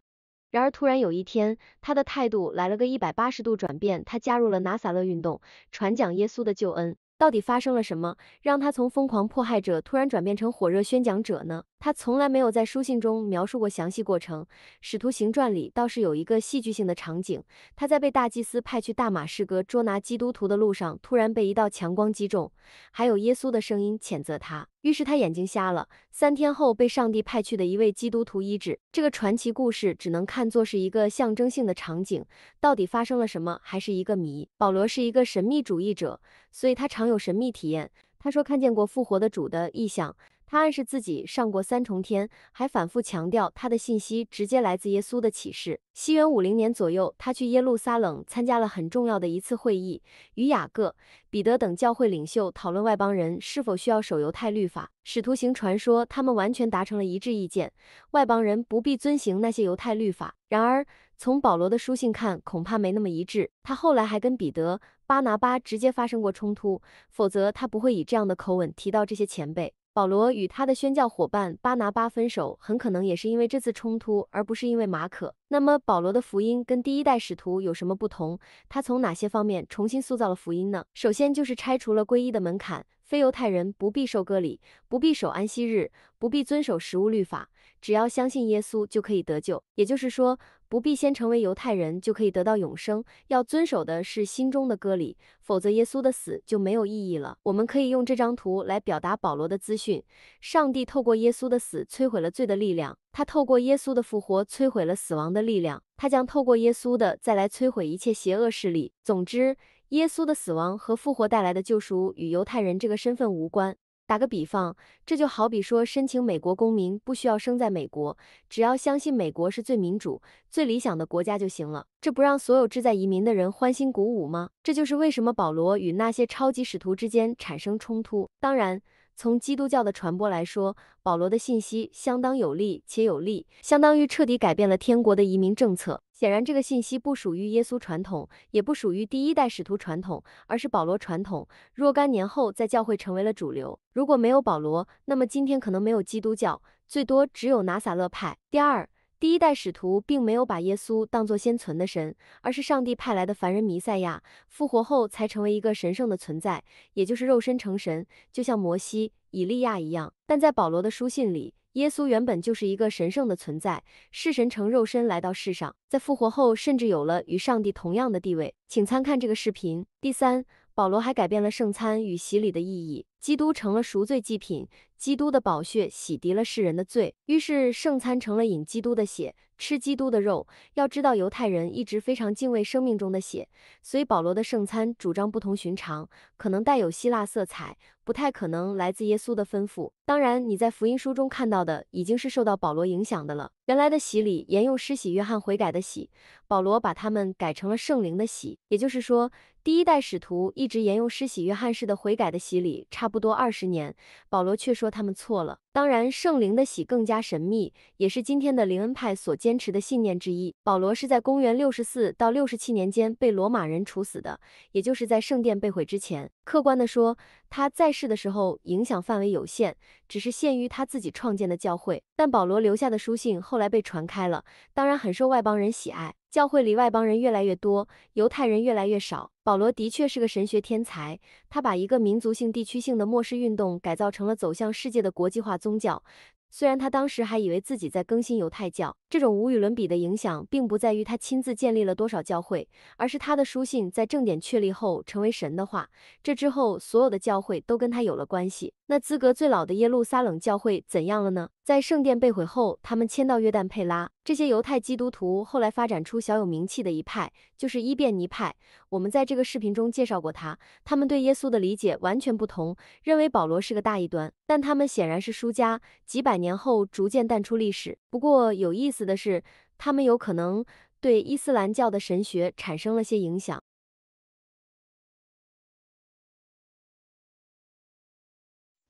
然而，突然有一天，他的态度来了个一百八十度转变，他加入了拿撒勒运动，传讲耶稣的救恩。到底发生了什么，让他从疯狂迫害者突然转变成火热宣讲者呢？他从来没有在书信中描述过详细过程，《使徒行传》里倒是有一个戏剧性的场景：他在被大祭司派去大马士革捉拿基督徒的路上，突然被一道强光击中，还有耶稣的声音谴责他。于是他眼睛瞎了，三天后被上帝派去的一位基督徒医治。这个传奇故事只能看作是一个象征性的场景，到底发生了什么还是一个谜。保罗是一个神秘主义者，所以他常有神秘体验。他说看见过复活的主的异象。他暗示自己上过三重天，还反复强调他的信息直接来自耶稣的启示。西元五零年左右，他去耶路撒冷参加了很重要的一次会议，与雅各、彼得等教会领袖讨论外邦人是否需要守犹太律法。使徒行传说他们完全达成了一致意见，外邦人不必遵行那些犹太律法。然而，从保罗的书信看，恐怕没那么一致。他后来还跟彼得、巴拿巴直接发生过冲突，否则他不会以这样的口吻提到这些前辈。保罗与他的宣教伙伴巴拿巴分手，很可能也是因为这次冲突，而不是因为马可。那么，保罗的福音跟第一代使徒有什么不同？他从哪些方面重新塑造了福音呢？首先就是拆除了皈依的门槛，非犹太人不必受割礼，不必守安息日，不必遵守食物律法。只要相信耶稣就可以得救，也就是说不必先成为犹太人就可以得到永生。要遵守的是心中的割礼，否则耶稣的死就没有意义了。我们可以用这张图来表达保罗的资讯：上帝透过耶稣的死摧毁了罪的力量，他透过耶稣的复活摧毁了死亡的力量，他将透过耶稣的再来摧毁一切邪恶势力。总之，耶稣的死亡和复活带来的救赎与犹太人这个身份无关。打个比方，这就好比说申请美国公民不需要生在美国，只要相信美国是最民主、最理想的国家就行了。这不让所有志在移民的人欢欣鼓舞吗？这就是为什么保罗与那些超级使徒之间产生冲突。当然。从基督教的传播来说，保罗的信息相当有力且有力，相当于彻底改变了天国的移民政策。显然，这个信息不属于耶稣传统，也不属于第一代使徒传统，而是保罗传统。若干年后，在教会成为了主流。如果没有保罗，那么今天可能没有基督教，最多只有拿撒勒派。第二。第一代使徒并没有把耶稣当作先存的神，而是上帝派来的凡人弥赛亚，复活后才成为一个神圣的存在，也就是肉身成神，就像摩西、以利亚一样。但在保罗的书信里，耶稣原本就是一个神圣的存在，是神成肉身来到世上，在复活后甚至有了与上帝同样的地位。请参看这个视频。第三，保罗还改变了圣餐与洗礼的意义。基督成了赎罪祭品，基督的宝血洗涤了世人的罪，于是圣餐成了饮基督的血，吃基督的肉。要知道，犹太人一直非常敬畏生命中的血，所以保罗的圣餐主张不同寻常，可能带有希腊色彩，不太可能来自耶稣的吩咐。当然，你在福音书中看到的已经是受到保罗影响的了。原来的洗礼沿用施洗约翰悔改的洗，保罗把他们改成了圣灵的洗，也就是说，第一代使徒一直沿用施洗约翰式的悔改的洗礼，差。不多二十年，保罗却说他们错了。当然，圣灵的喜更加神秘，也是今天的灵恩派所坚持的信念之一。保罗是在公元六十四到六十七年间被罗马人处死的，也就是在圣殿被毁之前。客观地说，他在世的时候影响范围有限，只是限于他自己创建的教会。但保罗留下的书信后来被传开了，当然很受外邦人喜爱。教会里外邦人越来越多，犹太人越来越少。保罗的确是个神学天才，他把一个民族性、地区性的末世运动改造成了走向世界的国际化宗教。虽然他当时还以为自己在更新犹太教，这种无与伦比的影响并不在于他亲自建立了多少教会，而是他的书信在正点确立后成为神的话，这之后所有的教会都跟他有了关系。那资格最老的耶路撒冷教会怎样了呢？在圣殿被毁后，他们迁到约旦佩拉。这些犹太基督徒后来发展出小有名气的一派，就是伊甸尼派。我们在这个视频中介绍过他。他们对耶稣的理解完全不同，认为保罗是个大异端。但他们显然是输家，几百年后逐渐淡出历史。不过有意思的是，他们有可能对伊斯兰教的神学产生了些影响。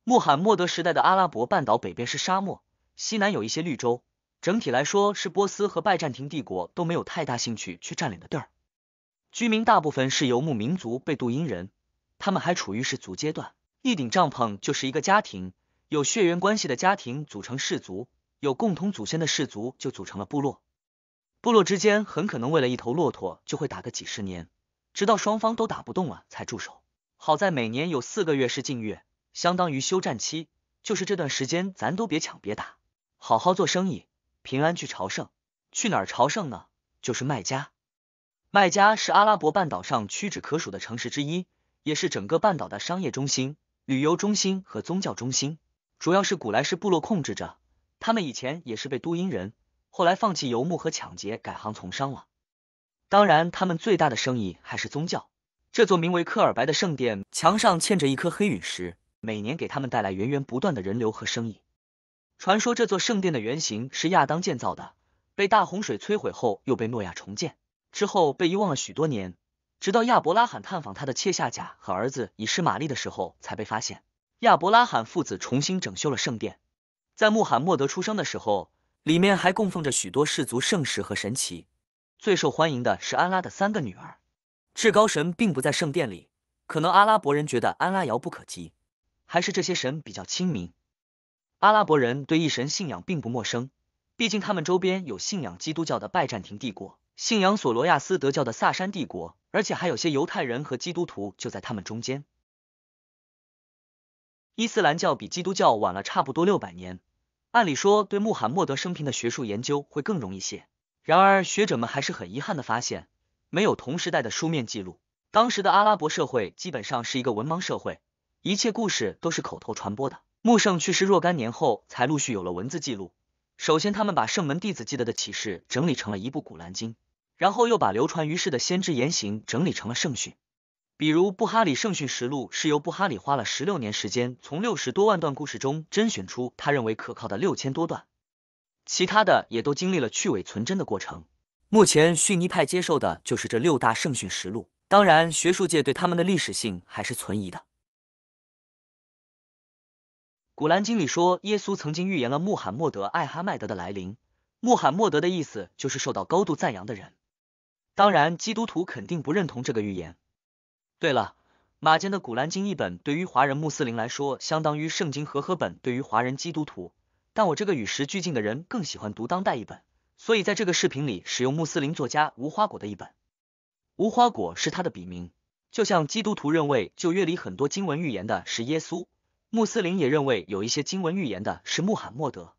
穆罕默德时代的阿拉伯半岛北边是沙漠，西南有一些绿洲，整体来说是波斯和拜占庭帝国都没有太大兴趣去占领的地儿。居民大部分是游牧民族，贝杜因人，他们还处于氏族阶段，一顶帐篷就是一个家庭，有血缘关系的家庭组成氏族，有共同祖先的氏族就组成了部落。部落之间很可能为了一头骆驼就会打个几十年，直到双方都打不动了才住手。好在每年有四个月是禁月。相当于休战期，就是这段时间咱都别抢别打，好好做生意，平安去朝圣。去哪儿朝圣呢？就是麦加。麦加是阿拉伯半岛上屈指可数的城市之一，也是整个半岛的商业中心、旅游中心和宗教中心。主要是古莱氏部落控制着，他们以前也是被都因人，后来放弃游牧和抢劫，改行从商了。当然，他们最大的生意还是宗教。这座名为科尔白的圣殿墙上嵌着一颗黑陨石。每年给他们带来源源不断的人流和生意。传说这座圣殿的原型是亚当建造的，被大洪水摧毁后又被诺亚重建，之后被遗忘了许多年，直到亚伯拉罕探访他的妾夏甲和儿子以诗玛丽的时候才被发现。亚伯拉罕父子重新整修了圣殿。在穆罕默德出生的时候，里面还供奉着许多氏族圣石和神奇。最受欢迎的是安拉的三个女儿。至高神并不在圣殿里，可能阿拉伯人觉得安拉遥不可及。还是这些神比较亲民。阿拉伯人对一神信仰并不陌生，毕竟他们周边有信仰基督教的拜占庭帝国，信仰索罗亚斯德教的萨珊帝国，而且还有些犹太人和基督徒就在他们中间。伊斯兰教比基督教晚了差不多六百年，按理说对穆罕默德生平的学术研究会更容易些。然而，学者们还是很遗憾的发现，没有同时代的书面记录。当时的阿拉伯社会基本上是一个文盲社会。一切故事都是口头传播的。穆圣去世若干年后，才陆续有了文字记录。首先，他们把圣门弟子记得的启示整理成了一部《古兰经》，然后又把流传于世的先知言行整理成了圣训。比如，《布哈里圣训实录》是由布哈里花了十六年时间，从六十多万段故事中甄选出他认为可靠的六千多段，其他的也都经历了去伪存真的过程。目前逊尼派接受的就是这六大圣训实录，当然，学术界对他们的历史性还是存疑的。古兰经里说，耶稣曾经预言了穆罕默德艾哈迈德的来临。穆罕默德的意思就是受到高度赞扬的人。当然，基督徒肯定不认同这个预言。对了，马坚的古兰经译本对于华人穆斯林来说，相当于圣经和合本对于华人基督徒。但我这个与时俱进的人更喜欢读当代译本，所以在这个视频里使用穆斯林作家无花果的译本。无花果是他的笔名，就像基督徒认为旧约里很多经文预言的是耶稣。穆斯林也认为有一些经文预言的是穆罕默德，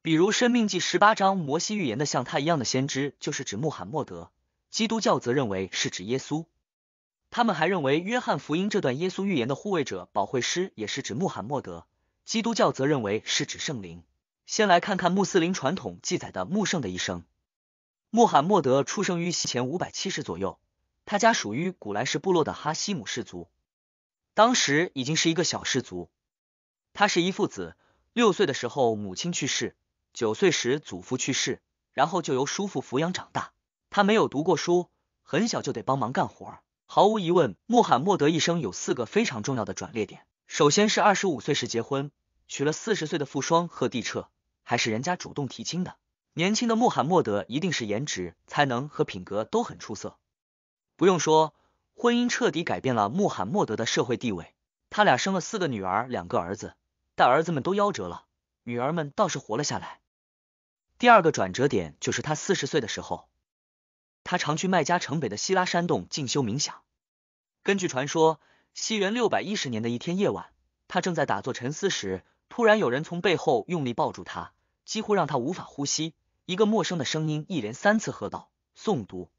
比如《生命记》十八章，摩西预言的像他一样的先知就是指穆罕默德。基督教则认为是指耶稣。他们还认为《约翰福音》这段耶稣预言的护卫者、保会师也是指穆罕默德。基督教则认为是指圣灵。先来看看穆斯林传统记载的穆圣的一生。穆罕默德出生于西前五百七十左右，他家属于古莱什部落的哈希姆氏族。当时已经是一个小氏族，他是一父子。六岁的时候母亲去世，九岁时祖父去世，然后就由叔父抚养长大。他没有读过书，很小就得帮忙干活。毫无疑问，穆罕默德一生有四个非常重要的转捩点。首先是二十五岁时结婚，娶了四十岁的富双赫蒂彻，还是人家主动提亲的。年轻的穆罕默德一定是颜值、才能和品格都很出色，不用说。婚姻彻底改变了穆罕默德的社会地位，他俩生了四个女儿，两个儿子，但儿子们都夭折了，女儿们倒是活了下来。第二个转折点就是他四十岁的时候，他常去麦加城北的希拉山洞进修冥想。根据传说，西元六百一十年的一天夜晚，他正在打坐沉思时，突然有人从背后用力抱住他，几乎让他无法呼吸。一个陌生的声音一连三次喝道：“诵读。”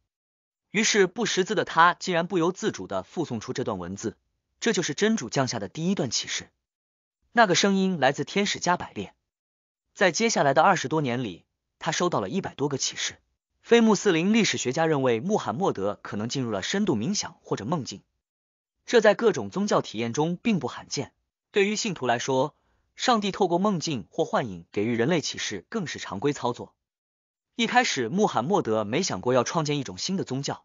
于是，不识字的他竟然不由自主的复送出这段文字，这就是真主降下的第一段启示。那个声音来自天使加百列。在接下来的二十多年里，他收到了一百多个启示。非穆斯林历史学家认为，穆罕默德可能进入了深度冥想或者梦境。这在各种宗教体验中并不罕见。对于信徒来说，上帝透过梦境或幻影给予人类启示，更是常规操作。一开始，穆罕默德没想过要创建一种新的宗教，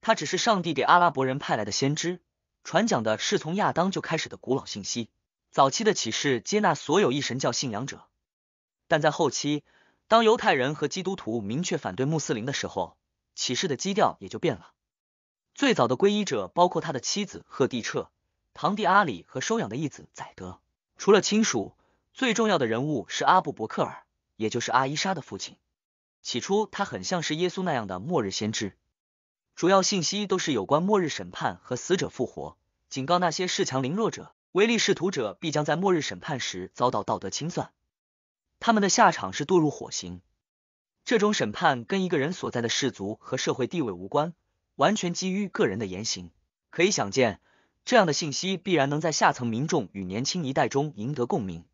他只是上帝给阿拉伯人派来的先知，传讲的是从亚当就开始的古老信息。早期的启示接纳所有异神教信仰者，但在后期，当犹太人和基督徒明确反对穆斯林的时候，启示的基调也就变了。最早的皈依者包括他的妻子赫蒂彻、堂弟阿里和收养的义子宰德。除了亲属，最重要的人物是阿布·伯克尔，也就是阿伊莎的父亲。起初，他很像是耶稣那样的末日先知，主要信息都是有关末日审判和死者复活，警告那些恃强凌弱者、唯利是图者必将在末日审判时遭到道德清算，他们的下场是堕入火刑。这种审判跟一个人所在的氏族和社会地位无关，完全基于个人的言行。可以想见，这样的信息必然能在下层民众与年轻一代中赢得共鸣。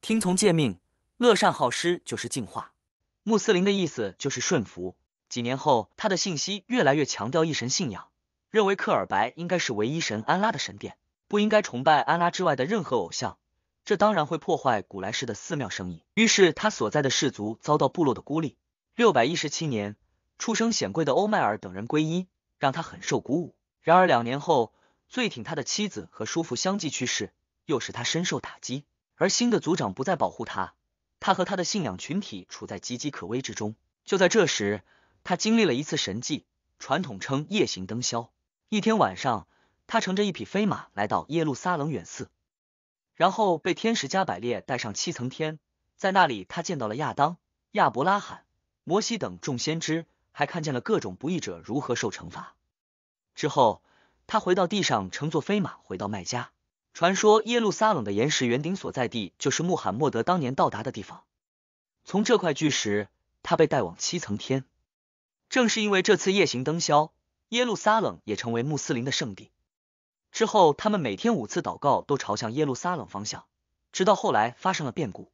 听从诫命、乐善好施就是净化。穆斯林的意思就是顺服。几年后，他的信息越来越强调一神信仰，认为克尔白应该是唯一神安拉的神殿，不应该崇拜安拉之外的任何偶像。这当然会破坏古莱氏的寺庙生意，于是他所在的氏族遭到部落的孤立。六百一十七年，出生显贵的欧迈尔等人皈依，让他很受鼓舞。然而两年后，最挺他的妻子和叔父相继去世，又使他深受打击。而新的族长不再保护他。他和他的信仰群体处在岌岌可危之中。就在这时，他经历了一次神迹，传统称夜行灯宵。一天晚上，他乘着一匹飞马来到耶路撒冷远寺，然后被天使加百列带上七层天，在那里他见到了亚当、亚伯拉罕、摩西等众先知，还看见了各种不义者如何受惩罚。之后，他回到地上，乘坐飞马回到麦加。传说耶路撒冷的岩石圆顶所在地就是穆罕默德当年到达的地方。从这块巨石，他被带往七层天。正是因为这次夜行灯宵，耶路撒冷也成为穆斯林的圣地。之后，他们每天五次祷告都朝向耶路撒冷方向。直到后来发生了变故，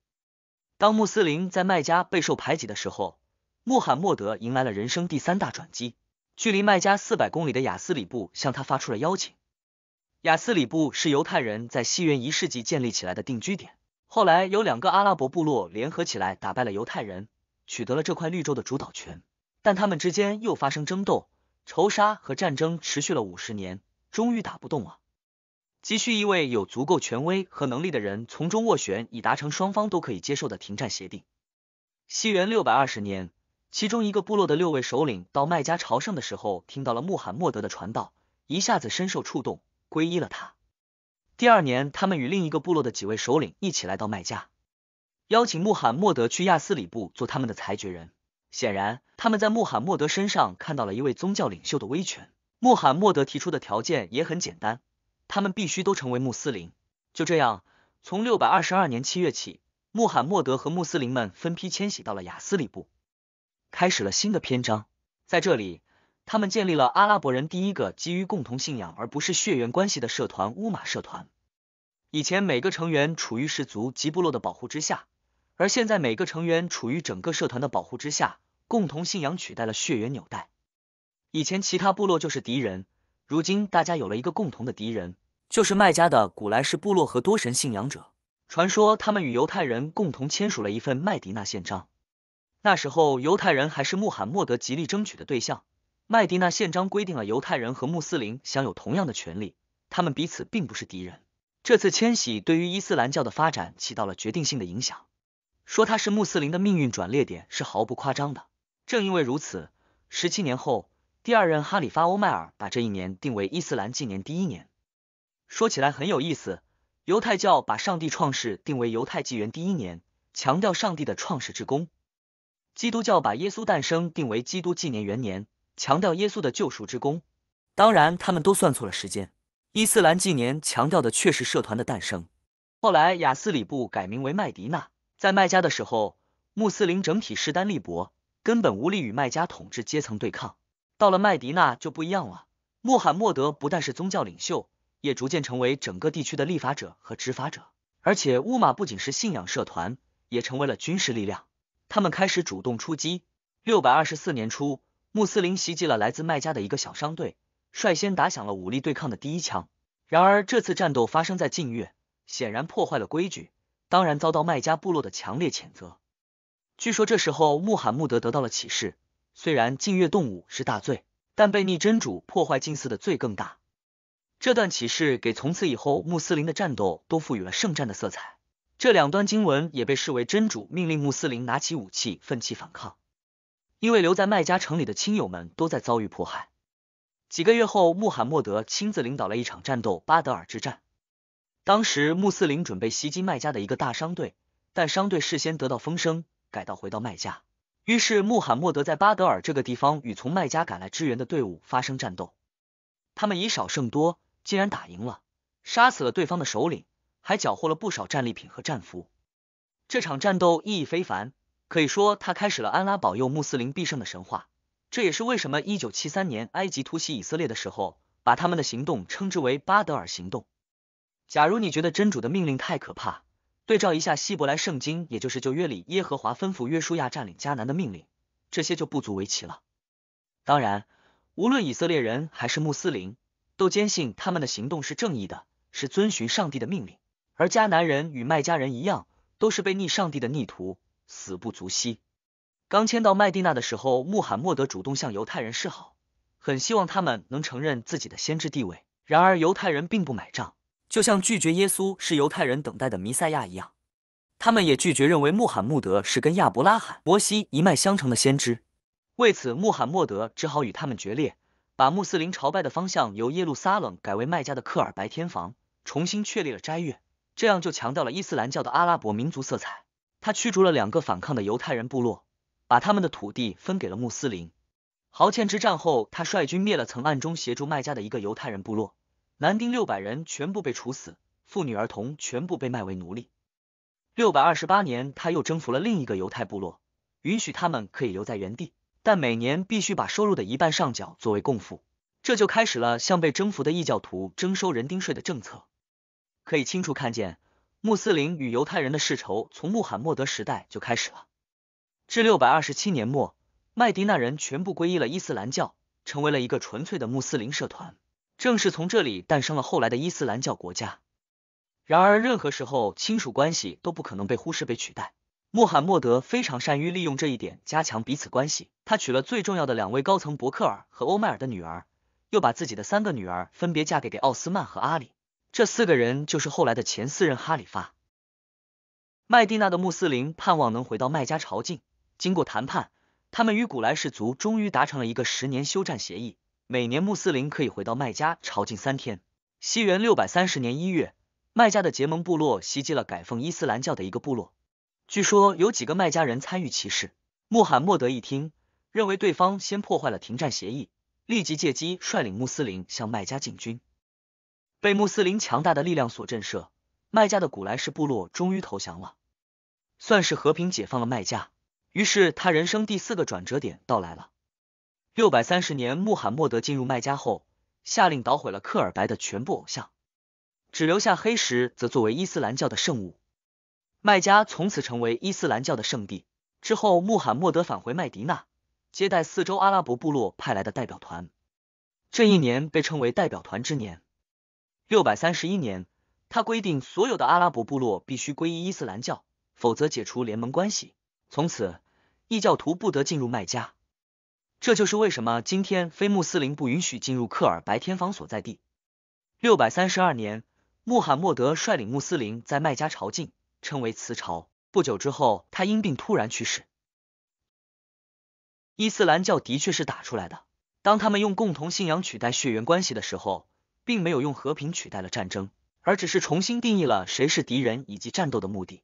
当穆斯林在麦加备受排挤的时候，穆罕默德迎来了人生第三大转机。距离麦加四百公里的雅斯里布向他发出了邀请。雅斯里布是犹太人在西元一世纪建立起来的定居点，后来有两个阿拉伯部落联合起来打败了犹太人，取得了这块绿洲的主导权。但他们之间又发生争斗、仇杀和战争，持续了五十年，终于打不动了。急需一位有足够权威和能力的人从中斡旋，以达成双方都可以接受的停战协定。西元六百二十年，其中一个部落的六位首领到麦加朝圣的时候，听到了穆罕默德的传道，一下子深受触动。皈依了他。第二年，他们与另一个部落的几位首领一起来到麦加，邀请穆罕默德去亚斯里部做他们的裁决人。显然，他们在穆罕默德身上看到了一位宗教领袖的威权。穆罕默德提出的条件也很简单，他们必须都成为穆斯林。就这样，从六百二十二年七月起，穆罕默德和穆斯林们分批迁徙到了亚斯里部，开始了新的篇章。在这里。他们建立了阿拉伯人第一个基于共同信仰而不是血缘关系的社团乌马社团。以前每个成员处于氏族及部落的保护之下，而现在每个成员处于整个社团的保护之下。共同信仰取代了血缘纽带。以前其他部落就是敌人，如今大家有了一个共同的敌人，就是麦加的古莱氏部落和多神信仰者。传说他们与犹太人共同签署了一份麦迪纳宪章。那时候犹太人还是穆罕默德极力争取的对象。麦地那宪章规定了犹太人和穆斯林享有同样的权利，他们彼此并不是敌人。这次迁徙对于伊斯兰教的发展起到了决定性的影响，说它是穆斯林的命运转捩点是毫不夸张的。正因为如此，十七年后，第二任哈里发欧麦尔把这一年定为伊斯兰纪年第一年。说起来很有意思，犹太教把上帝创世定为犹太纪元第一年，强调上帝的创世之功；基督教把耶稣诞生定为基督纪年元年。强调耶稣的救赎之功，当然他们都算错了时间。伊斯兰纪年强调的却是社团的诞生。后来，雅斯里布改名为麦迪纳。在麦加的时候，穆斯林整体势单力薄，根本无力与麦加统治阶层对抗。到了麦迪纳就不一样了。穆罕默德不但是宗教领袖，也逐渐成为整个地区的立法者和执法者。而且，乌玛不仅是信仰社团，也成为了军事力量。他们开始主动出击。六百二十四年初。穆斯林袭击了来自麦加的一个小商队，率先打响了武力对抗的第一枪。然而，这次战斗发生在禁月，显然破坏了规矩，当然遭到麦加部落的强烈谴责。据说这时候穆罕穆德得到了启示，虽然禁月动武是大罪，但被逆真主破坏禁寺的罪更大。这段启示给从此以后穆斯林的战斗都赋予了圣战的色彩。这两段经文也被视为真主命令穆斯林拿起武器奋起反抗。因为留在麦加城里的亲友们都在遭遇迫害，几个月后，穆罕默德亲自领导了一场战斗——巴德尔之战。当时，穆斯林准备袭击麦加的一个大商队，但商队事先得到风声，改道回到麦加。于是，穆罕默德在巴德尔这个地方与从麦加赶来支援的队伍发生战斗。他们以少胜多，竟然打赢了，杀死了对方的首领，还缴获了不少战利品和战俘。这场战斗意义非凡。可以说，他开始了安拉保佑穆斯林必胜的神话。这也是为什么一九七三年埃及突袭以色列的时候，把他们的行动称之为巴德尔行动。假如你觉得真主的命令太可怕，对照一下希伯来圣经，也就是旧约里耶和华吩咐约书亚占领迦南的命令，这些就不足为奇了。当然，无论以色列人还是穆斯林，都坚信他们的行动是正义的，是遵循上帝的命令。而迦南人与麦加人一样，都是被逆上帝的逆徒。死不足惜。刚迁到麦地那的时候，穆罕默德主动向犹太人示好，很希望他们能承认自己的先知地位。然而犹太人并不买账，就像拒绝耶稣是犹太人等待的弥赛亚一样，他们也拒绝认为穆罕默德是跟亚伯拉罕、摩西一脉相承的先知。为此，穆罕默德只好与他们决裂，把穆斯林朝拜的方向由耶路撒冷改为麦加的克尔白天房，重新确立了斋月，这样就强调了伊斯兰教的阿拉伯民族色彩。他驱逐了两个反抗的犹太人部落，把他们的土地分给了穆斯林。豪欠之战后，他率军灭了曾暗中协助卖家的一个犹太人部落，男丁六百人全部被处死，妇女儿童全部被卖为奴隶。六百二十八年，他又征服了另一个犹太部落，允许他们可以留在原地，但每年必须把收入的一半上缴作为供赋。这就开始了向被征服的异教徒征收人丁税的政策。可以清楚看见。穆斯林与犹太人的世仇从穆罕默德时代就开始了。至六百二十七年末，麦迪那人全部皈依了伊斯兰教，成为了一个纯粹的穆斯林社团。正是从这里诞生了后来的伊斯兰教国家。然而，任何时候亲属关系都不可能被忽视、被取代。穆罕默德非常善于利用这一点，加强彼此关系。他娶了最重要的两位高层伯克尔和欧麦尔的女儿，又把自己的三个女儿分别嫁给给奥斯曼和阿里。这四个人就是后来的前四任哈里发。麦地那的穆斯林盼望能回到麦加朝觐。经过谈判，他们与古莱士族终于达成了一个十年休战协议，每年穆斯林可以回到麦加朝觐三天。西元六百三十年一月，麦加的结盟部落袭击了改奉伊斯兰教的一个部落，据说有几个麦家人参与其事。穆罕默德一听，认为对方先破坏了停战协议，立即借机率领穆斯林向麦加进军。被穆斯林强大的力量所震慑，麦加的古莱氏部落终于投降了，算是和平解放了麦加。于是他人生第四个转折点到来了。六百三十年，穆罕默德进入麦加后，下令捣毁了克尔白的全部偶像，只留下黑石则作为伊斯兰教的圣物。麦加从此成为伊斯兰教的圣地。之后，穆罕默德返回麦迪那，接待四周阿拉伯部落派来的代表团。这一年被称为代表团之年。六百三十一年，他规定所有的阿拉伯部落必须皈依伊斯兰教，否则解除联盟关系。从此，异教徒不得进入麦加。这就是为什么今天非穆斯林不允许进入克尔白天房所在地。六百三十二年，穆罕默德率领穆斯林在麦加朝觐，称为辞朝。不久之后，他因病突然去世。伊斯兰教的确是打出来的。当他们用共同信仰取代血缘关系的时候。并没有用和平取代了战争，而只是重新定义了谁是敌人以及战斗的目的。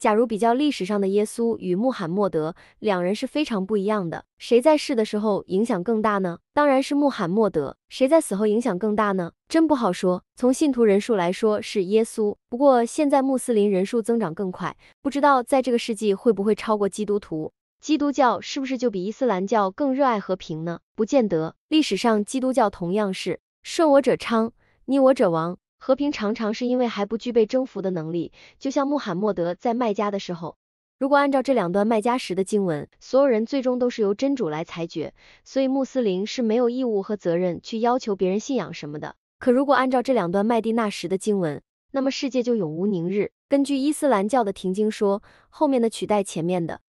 假如比较历史上的耶稣与穆罕默德，两人是非常不一样的。谁在世的时候影响更大呢？当然是穆罕默德。谁在死后影响更大呢？真不好说。从信徒人数来说是耶稣，不过现在穆斯林人数增长更快，不知道在这个世纪会不会超过基督徒？基督教是不是就比伊斯兰教更热爱和平呢？不见得。历史上基督教同样是。顺我者昌，逆我者亡。和平常常是因为还不具备征服的能力。就像穆罕默德在麦加的时候，如果按照这两段麦加时的经文，所有人最终都是由真主来裁决，所以穆斯林是没有义务和责任去要求别人信仰什么的。可如果按照这两段麦地那时的经文，那么世界就永无宁日。根据伊斯兰教的《停经》说，后面的取代前面的。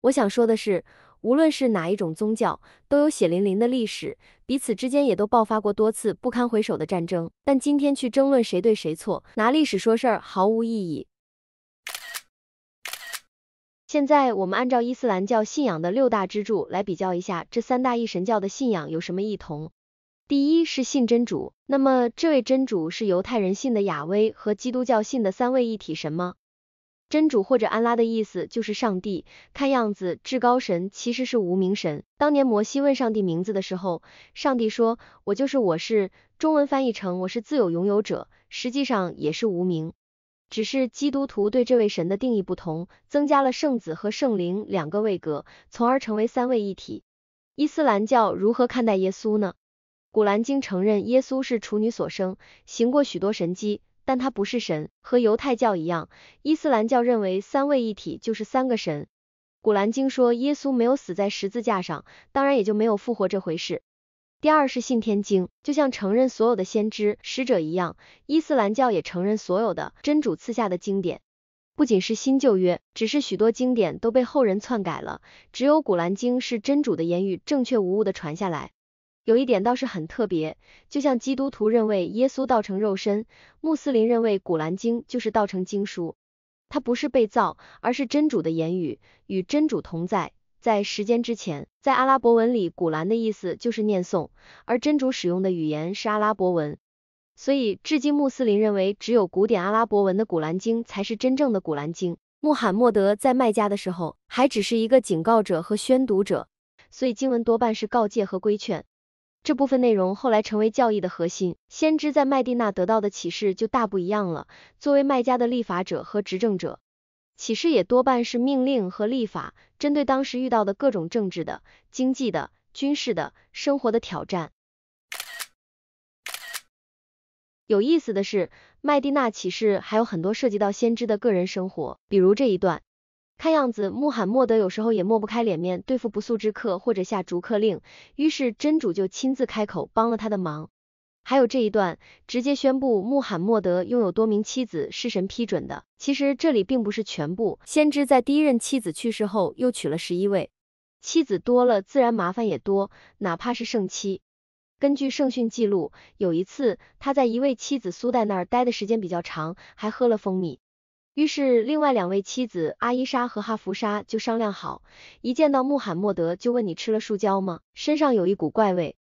我想说的是。无论是哪一种宗教，都有血淋淋的历史，彼此之间也都爆发过多次不堪回首的战争。但今天去争论谁对谁错，拿历史说事儿毫无意义。现在我们按照伊斯兰教信仰的六大支柱来比较一下这三大一神教的信仰有什么异同。第一是信真主，那么这位真主是犹太人信的亚威和基督教信的三位一体神吗？真主或者安拉的意思就是上帝，看样子至高神其实是无名神。当年摩西问上帝名字的时候，上帝说，我就是我是，中文翻译成我是自有拥有者，实际上也是无名。只是基督徒对这位神的定义不同，增加了圣子和圣灵两个位格，从而成为三位一体。伊斯兰教如何看待耶稣呢？古兰经承认耶稣是处女所生，行过许多神迹。但他不是神，和犹太教一样，伊斯兰教认为三位一体就是三个神。古兰经说耶稣没有死在十字架上，当然也就没有复活这回事。第二是信天经，就像承认所有的先知、使者一样，伊斯兰教也承认所有的真主赐下的经典，不仅是新旧约，只是许多经典都被后人篡改了，只有古兰经是真主的言语，正确无误的传下来。有一点倒是很特别，就像基督徒认为耶稣道成肉身，穆斯林认为古兰经就是道成经书，它不是被造，而是真主的言语，与真主同在，在时间之前。在阿拉伯文里，古兰的意思就是念诵，而真主使用的语言是阿拉伯文，所以至今穆斯林认为只有古典阿拉伯文的古兰经才是真正的古兰经。穆罕默德在麦加的时候还只是一个警告者和宣读者，所以经文多半是告诫和规劝。这部分内容后来成为教义的核心。先知在麦地那得到的启示就大不一样了。作为麦家的立法者和执政者，启示也多半是命令和立法，针对当时遇到的各种政治的、经济的、军事的、生活的挑战。有意思的是，麦地那启示还有很多涉及到先知的个人生活，比如这一段。看样子，穆罕默德有时候也抹不开脸面对付不速之客或者下逐客令，于是真主就亲自开口帮了他的忙。还有这一段，直接宣布穆罕默德拥有多名妻子是神批准的。其实这里并不是全部，先知在第一任妻子去世后又娶了十一位妻子，多了自然麻烦也多，哪怕是圣妻。根据圣训记录，有一次他在一位妻子苏代那儿待的时间比较长，还喝了蜂蜜。于是，另外两位妻子阿伊莎和哈福莎就商量好，一见到穆罕默德就问你吃了树胶吗？身上有一股怪味。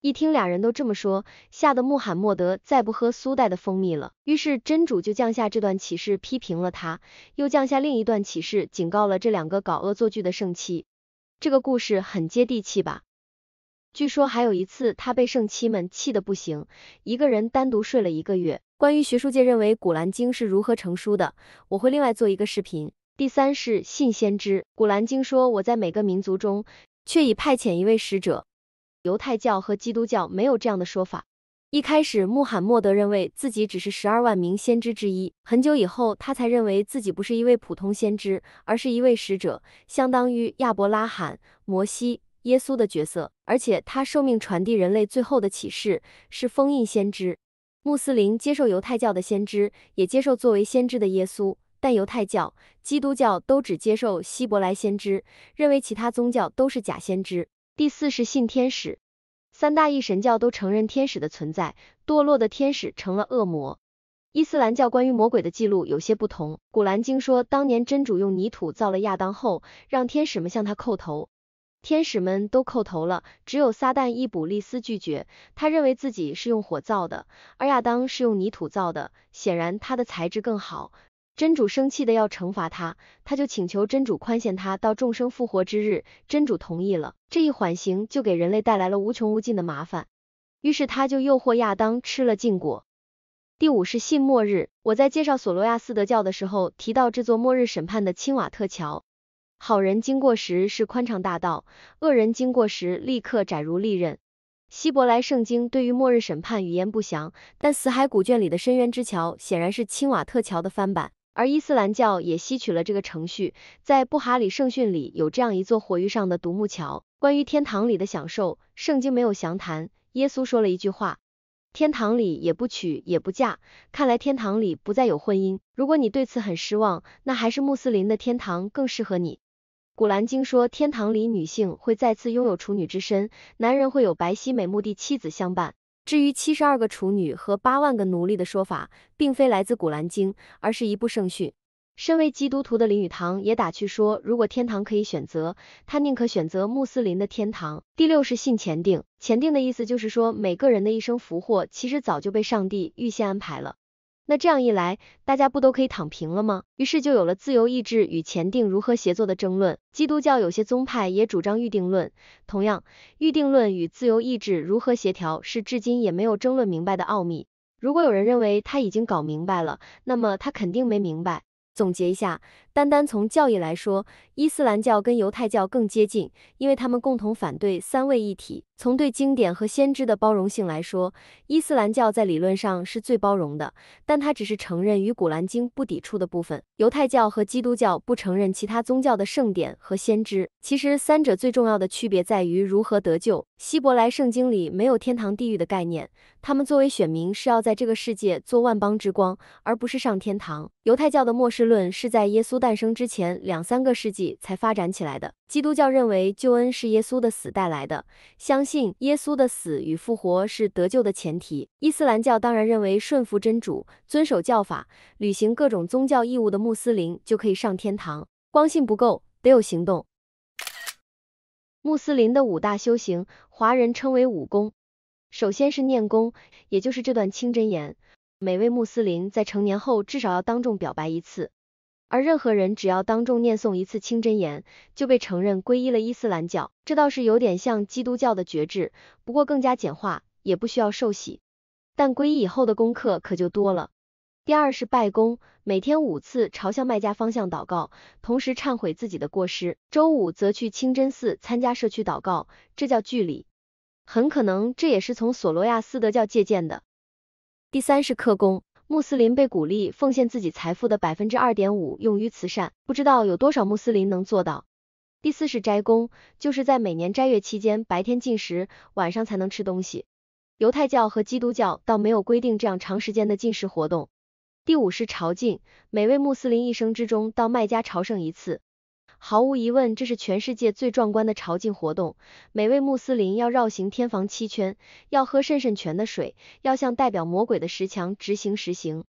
一听俩人都这么说，吓得穆罕默德再不喝苏代的蜂蜜了。于是真主就降下这段启示批评了他，又降下另一段启示警告了这两个搞恶作剧的圣妻。这个故事很接地气吧？据说还有一次他被圣妻们气得不行，一个人单独睡了一个月。关于学术界认为《古兰经》是如何成书的，我会另外做一个视频。第三是信先知，《古兰经》说我在每个民族中却已派遣一位使者。犹太教和基督教没有这样的说法。一开始，穆罕默德认为自己只是十二万名先知之一，很久以后他才认为自己不是一位普通先知，而是一位使者，相当于亚伯拉罕、摩西、耶稣的角色，而且他受命传递人类最后的启示，是封印先知。穆斯林接受犹太教的先知，也接受作为先知的耶稣，但犹太教、基督教都只接受希伯来先知，认为其他宗教都是假先知。第四是信天使，三大异神教都承认天使的存在，堕落的天使成了恶魔。伊斯兰教关于魔鬼的记录有些不同，《古兰经》说当年真主用泥土造了亚当后，让天使们向他叩头。天使们都叩头了，只有撒旦伊卜利斯拒绝，他认为自己是用火造的，而亚当是用泥土造的，显然他的材质更好。真主生气的要惩罚他，他就请求真主宽限他到众生复活之日，真主同意了，这一缓刑就给人类带来了无穷无尽的麻烦。于是他就诱惑亚当吃了禁果。第五是信末日，我在介绍索罗亚斯德教的时候提到这座末日审判的青瓦特桥。好人经过时是宽敞大道，恶人经过时立刻窄如利刃。希伯来圣经对于末日审判语言不详，但死海古卷里的深渊之桥显然是青瓦特桥的翻版，而伊斯兰教也吸取了这个程序，在布哈里圣训里有这样一座火狱上的独木桥。关于天堂里的享受，圣经没有详谈，耶稣说了一句话：天堂里也不娶也不嫁，看来天堂里不再有婚姻。如果你对此很失望，那还是穆斯林的天堂更适合你。古兰经说，天堂里女性会再次拥有处女之身，男人会有白皙美目的妻子相伴。至于七十二个处女和八万个奴隶的说法，并非来自古兰经，而是一部圣训。身为基督徒的林语堂也打趣说，如果天堂可以选择，他宁可选择穆斯林的天堂。第六是信前定，前定的意思就是说，每个人的一生福祸其实早就被上帝预先安排了。那这样一来，大家不都可以躺平了吗？于是就有了自由意志与前定如何协作的争论。基督教有些宗派也主张预定论，同样，预定论与自由意志如何协调，是至今也没有争论明白的奥秘。如果有人认为他已经搞明白了，那么他肯定没明白。总结一下。单单从教义来说，伊斯兰教跟犹太教更接近，因为他们共同反对三位一体。从对经典和先知的包容性来说，伊斯兰教在理论上是最包容的，但它只是承认与古兰经不抵触的部分。犹太教和基督教不承认其他宗教的圣典和先知。其实三者最重要的区别在于如何得救。希伯来圣经里没有天堂地狱的概念，他们作为选民是要在这个世界做万邦之光，而不是上天堂。犹太教的末世论是在耶稣代。诞生之前两三个世纪才发展起来的基督教认为救恩是耶稣的死带来的，相信耶稣的死与复活是得救的前提。伊斯兰教当然认为顺服真主、遵守教法、履行各种宗教义务的穆斯林就可以上天堂，光信不够，得有行动。穆斯林的五大修行，华人称为五功，首先是念功，也就是这段清真言，每位穆斯林在成年后至少要当众表白一次。而任何人只要当众念诵一次清真言，就被承认皈依了伊斯兰教，这倒是有点像基督教的绝志，不过更加简化，也不需要受洗。但皈依以后的功课可就多了。第二是拜功，每天五次朝向麦加方向祷告，同时忏悔自己的过失。周五则去清真寺参加社区祷告，这叫聚礼。很可能这也是从索罗亚斯德教借鉴的。第三是克工，穆斯林被鼓励奉献自己财富的百分之二点五用于慈善，不知道有多少穆斯林能做到。第四是斋宫，就是在每年斋月期间，白天禁食，晚上才能吃东西。犹太教和基督教倒没有规定这样长时间的禁食活动。第五是朝觐，每位穆斯林一生之中到麦加朝圣一次。毫无疑问，这是全世界最壮观的朝觐活动。每位穆斯林要绕行天房七圈，要喝圣圣泉的水，要向代表魔鬼的石墙直行实行，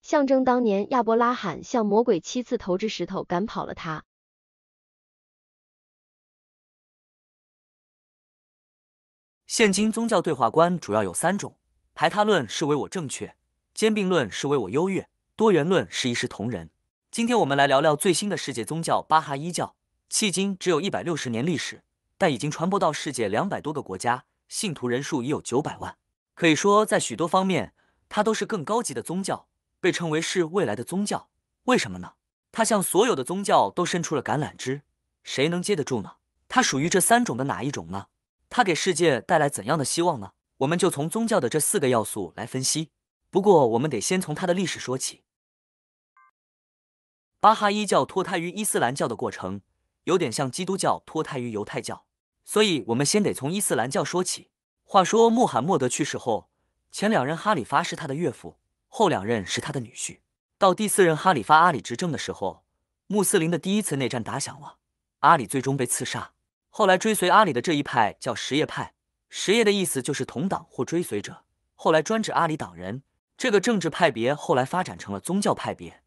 象征当年亚伯拉罕向魔鬼七次投掷石头赶跑了他。现今宗教对话观主要有三种：排他论是唯我正确，兼并论是唯我优越，多元论是一视同仁。今天我们来聊聊最新的世界宗教——巴哈伊教。迄今只有一百六十年历史，但已经传播到世界两百多个国家，信徒人数已有九百万。可以说，在许多方面，它都是更高级的宗教，被称为是未来的宗教。为什么呢？它向所有的宗教都伸出了橄榄枝，谁能接得住呢？它属于这三种的哪一种呢？它给世界带来怎样的希望呢？我们就从宗教的这四个要素来分析。不过，我们得先从它的历史说起。巴哈伊教脱胎于伊斯兰教的过程，有点像基督教脱胎于犹太教，所以我们先得从伊斯兰教说起。话说穆罕默德去世后，前两任哈里发是他的岳父，后两任是他的女婿。到第四任哈里发阿里执政的时候，穆斯林的第一次内战打响了，阿里最终被刺杀。后来追随阿里的这一派叫什叶派，什叶的意思就是同党或追随者，后来专指阿里党人。这个政治派别后来发展成了宗教派别。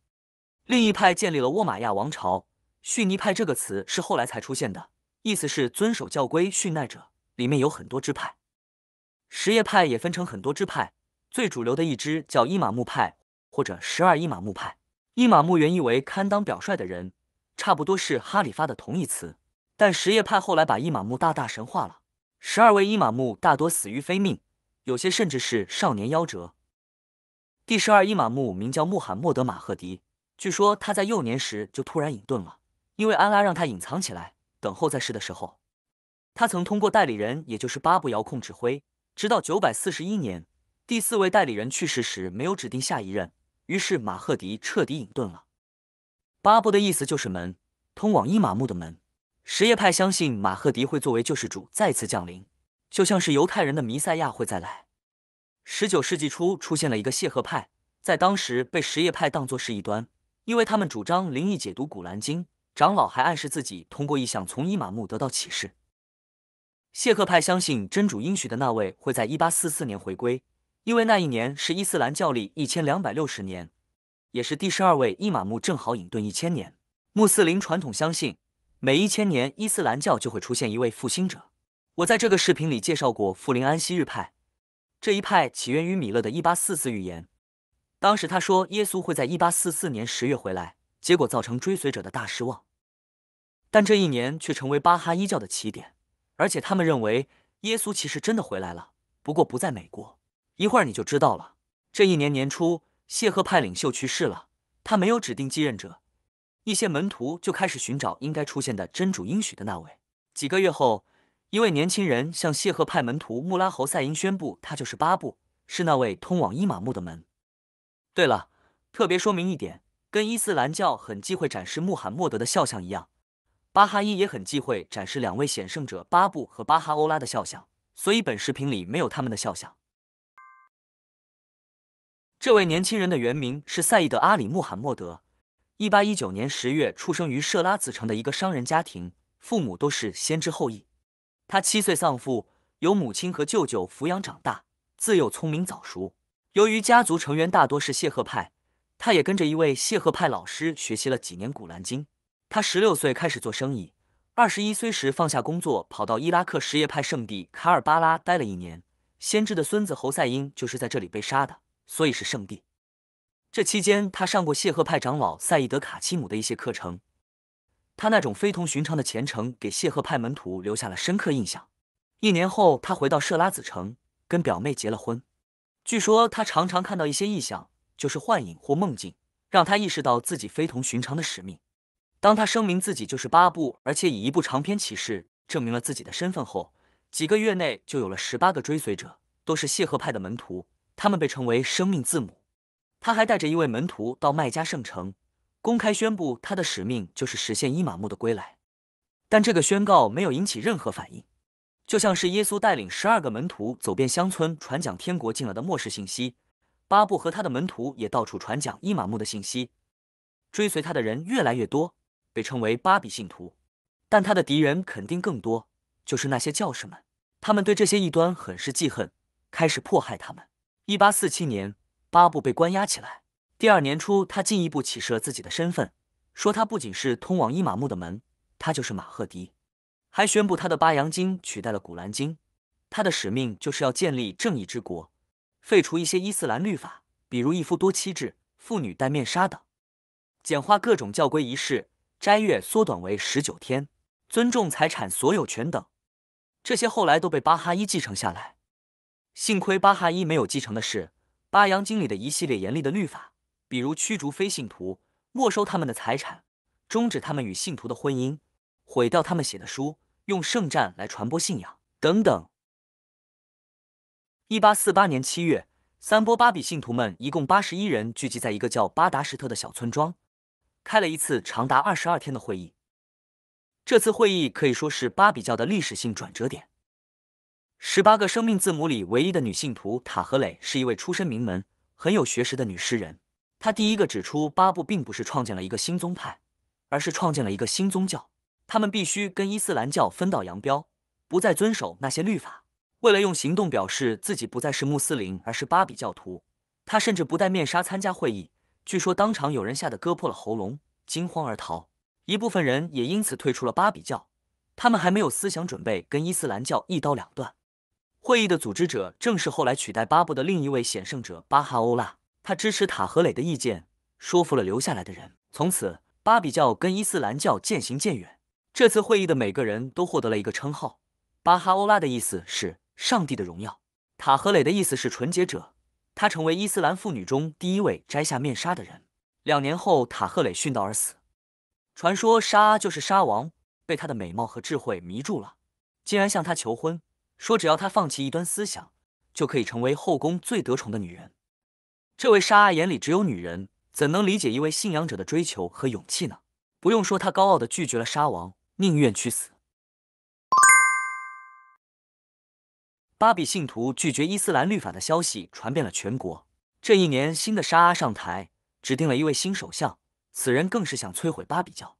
另一派建立了沃玛亚王朝。逊尼派这个词是后来才出现的，意思是遵守教规、逊难者。里面有很多支派，什叶派也分成很多支派。最主流的一支叫伊玛目派，或者十二伊玛目派。伊玛目原意为堪当表率的人，差不多是哈里发的同义词。但什叶派后来把伊玛目大大神化了。十二位伊玛目大多死于非命，有些甚至是少年夭折。第十二伊玛目名叫穆罕默德·马赫迪。据说他在幼年时就突然隐遁了，因为安拉让他隐藏起来，等候在世的时候。他曾通过代理人，也就是巴布遥控指挥，直到九百四十一年，第四位代理人去世时没有指定下一任，于是马赫迪彻底隐遁了。巴布的意思就是门，通往伊玛目的门。什叶派相信马赫迪会作为救世主再次降临，就像是犹太人的弥赛亚会再来。十九世纪初出现了一个谢赫派，在当时被什叶派当作是一端。因为他们主张灵异解读《古兰经》，长老还暗示自己通过意象从伊玛目得到启示。谢赫派相信真主应许的那位会在一八四四年回归，因为那一年是伊斯兰教历一千两百六十年，也是第十二位伊玛目正好隐遁一千年。穆斯林传统相信，每一千年伊斯兰教就会出现一位复兴者。我在这个视频里介绍过富林安昔日派，这一派起源于米勒的一八四四预言。当时他说耶稣会在一八四四年十月回来，结果造成追随者的大失望。但这一年却成为巴哈伊教的起点，而且他们认为耶稣其实真的回来了，不过不在美国。一会儿你就知道了。这一年年初，谢赫派领袖去世了，他没有指定继任者，一些门徒就开始寻找应该出现的真主应许的那位。几个月后，一位年轻人向谢赫派门徒穆拉侯赛因宣布，他就是巴布，是那位通往伊玛目的门。对了，特别说明一点，跟伊斯兰教很忌讳展示穆罕默德的肖像一样，巴哈伊也很忌讳展示两位显圣者巴布和巴哈欧拉的肖像，所以本视频里没有他们的肖像。这位年轻人的原名是赛义德·阿里·穆罕默德，一八一九年十月出生于设拉子城的一个商人家庭，父母都是先知后裔。他七岁丧父，由母亲和舅舅抚养长大，自幼聪明早熟。由于家族成员大多是谢赫派，他也跟着一位谢赫派老师学习了几年《古兰经》。他十六岁开始做生意，二十一岁时放下工作，跑到伊拉克什叶派圣地卡尔巴拉待了一年。先知的孙子侯赛因就是在这里被杀的，所以是圣地。这期间，他上过谢赫派长老赛义德·卡奇姆的一些课程。他那种非同寻常的虔诚给谢赫派门徒留下了深刻印象。一年后，他回到设拉子城，跟表妹结了婚。据说他常常看到一些异象，就是幻影或梦境，让他意识到自己非同寻常的使命。当他声明自己就是八部，而且以一部长篇启示证明了自己的身份后，几个月内就有了十八个追随者，都是谢赫派的门徒，他们被称为生命字母。他还带着一位门徒到麦加圣城，公开宣布他的使命就是实现伊玛目的归来，但这个宣告没有引起任何反应。就像是耶稣带领十二个门徒走遍乡村传讲天国进了的末世信息，巴布和他的门徒也到处传讲伊玛目的信息，追随他的人越来越多，被称为巴比信徒。但他的敌人肯定更多，就是那些教士们，他们对这些异端很是记恨，开始迫害他们。一八四七年，巴布被关押起来。第二年初，他进一步启示了自己的身份，说他不仅是通往伊玛目的门，他就是马赫迪。还宣布他的《巴扬经》取代了《古兰经》，他的使命就是要建立正义之国，废除一些伊斯兰律法，比如一夫多妻制、妇女戴面纱等，简化各种教规仪式，斋月缩短为十九天，尊重财产所有权等。这些后来都被巴哈伊继承下来。幸亏巴哈伊没有继承的是《巴扬经》里的一系列严厉的律法，比如驱逐非信徒、没收他们的财产、终止他们与信徒的婚姻、毁掉他们写的书。用圣战来传播信仰等等。一八四八年七月，三波巴比信徒们一共八十一人聚集在一个叫巴达什特的小村庄，开了一次长达二十二天的会议。这次会议可以说是巴比教的历史性转折点。十八个生命字母里唯一的女信徒塔和蕾是一位出身名门、很有学识的女诗人。她第一个指出，巴布并不是创建了一个新宗派，而是创建了一个新宗教。他们必须跟伊斯兰教分道扬镳，不再遵守那些律法。为了用行动表示自己不再是穆斯林，而是巴比教徒，他甚至不戴面纱参加会议。据说当场有人吓得割破了喉咙，惊慌而逃。一部分人也因此退出了巴比教。他们还没有思想准备跟伊斯兰教一刀两断。会议的组织者正是后来取代巴布的另一位显圣者巴哈欧拉。他支持塔赫雷的意见，说服了留下来的人。从此，巴比教跟伊斯兰教渐行渐远。这次会议的每个人都获得了一个称号，巴哈欧拉的意思是上帝的荣耀，塔赫雷的意思是纯洁者。她成为伊斯兰妇女中第一位摘下面纱的人。两年后，塔赫雷殉道而死。传说沙就是沙王被她的美貌和智慧迷住了，竟然向她求婚，说只要她放弃一端思想，就可以成为后宫最得宠的女人。这位沙阿眼里只有女人，怎能理解一位信仰者的追求和勇气呢？不用说，她高傲地拒绝了沙王。宁愿去死。巴比信徒拒绝伊斯兰律法的消息传遍了全国。这一年，新的沙阿上台，指定了一位新首相，此人更是想摧毁巴比教。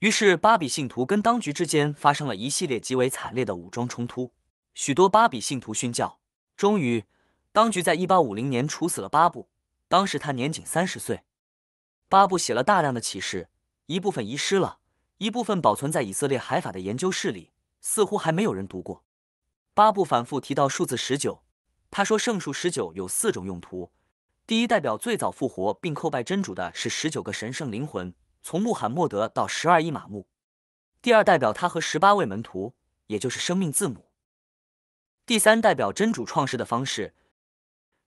于是，巴比信徒跟当局之间发生了一系列极为惨烈的武装冲突。许多巴比信徒殉教。终于，当局在一八五零年处死了巴布，当时他年仅三十岁。巴布写了大量的启示，一部分遗失了。一部分保存在以色列海法的研究室里，似乎还没有人读过。巴布反复提到数字十九。他说，圣数十九有四种用途：第一，代表最早复活并叩拜真主的是十九个神圣灵魂，从穆罕默德到十二伊玛目；第二，代表他和十八位门徒，也就是生命字母；第三，代表真主创世的方式，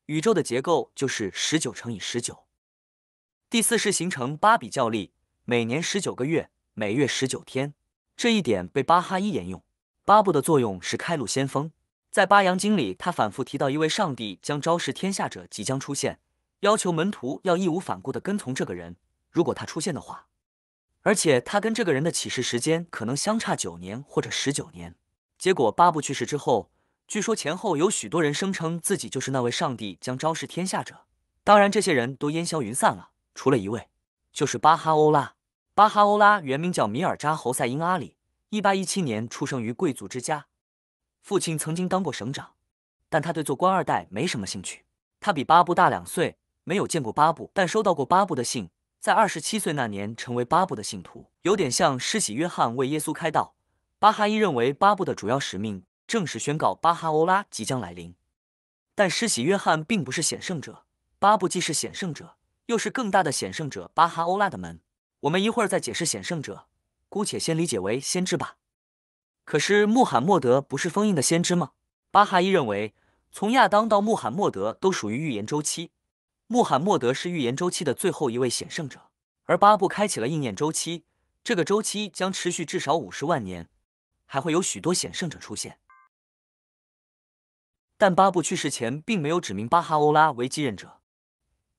宇宙的结构就是十九乘以十九；第四，是形成八比教历，每年十九个月。每月十九天，这一点被巴哈伊沿用。巴布的作用是开路先锋，在《巴扬经》里，他反复提到一位上帝将昭示天下者即将出现，要求门徒要义无反顾地跟从这个人，如果他出现的话。而且，他跟这个人的启示时间可能相差九年或者十九年。结果，巴布去世之后，据说前后有许多人声称自己就是那位上帝将昭示天下者，当然，这些人都烟消云散了，除了一位，就是巴哈欧拉。巴哈欧拉原名叫米尔扎侯赛因阿里，一八一七年出生于贵族之家，父亲曾经当过省长，但他对做官二代没什么兴趣。他比巴布大两岁，没有见过巴布，但收到过巴布的信。在二十七岁那年，成为巴布的信徒，有点像施洗约翰为耶稣开道。巴哈伊认为巴布的主要使命正是宣告巴哈欧拉即将来临，但施洗约翰并不是显圣者，巴布既是显圣者，又是更大的显圣者巴哈欧拉的门。我们一会儿再解释显圣者，姑且先理解为先知吧。可是穆罕默德不是封印的先知吗？巴哈伊认为，从亚当到穆罕默德都属于预言周期，穆罕默德是预言周期的最后一位显圣者，而巴布开启了应验周期，这个周期将持续至少五十万年，还会有许多显圣者出现。但巴布去世前并没有指明巴哈欧拉为继任者。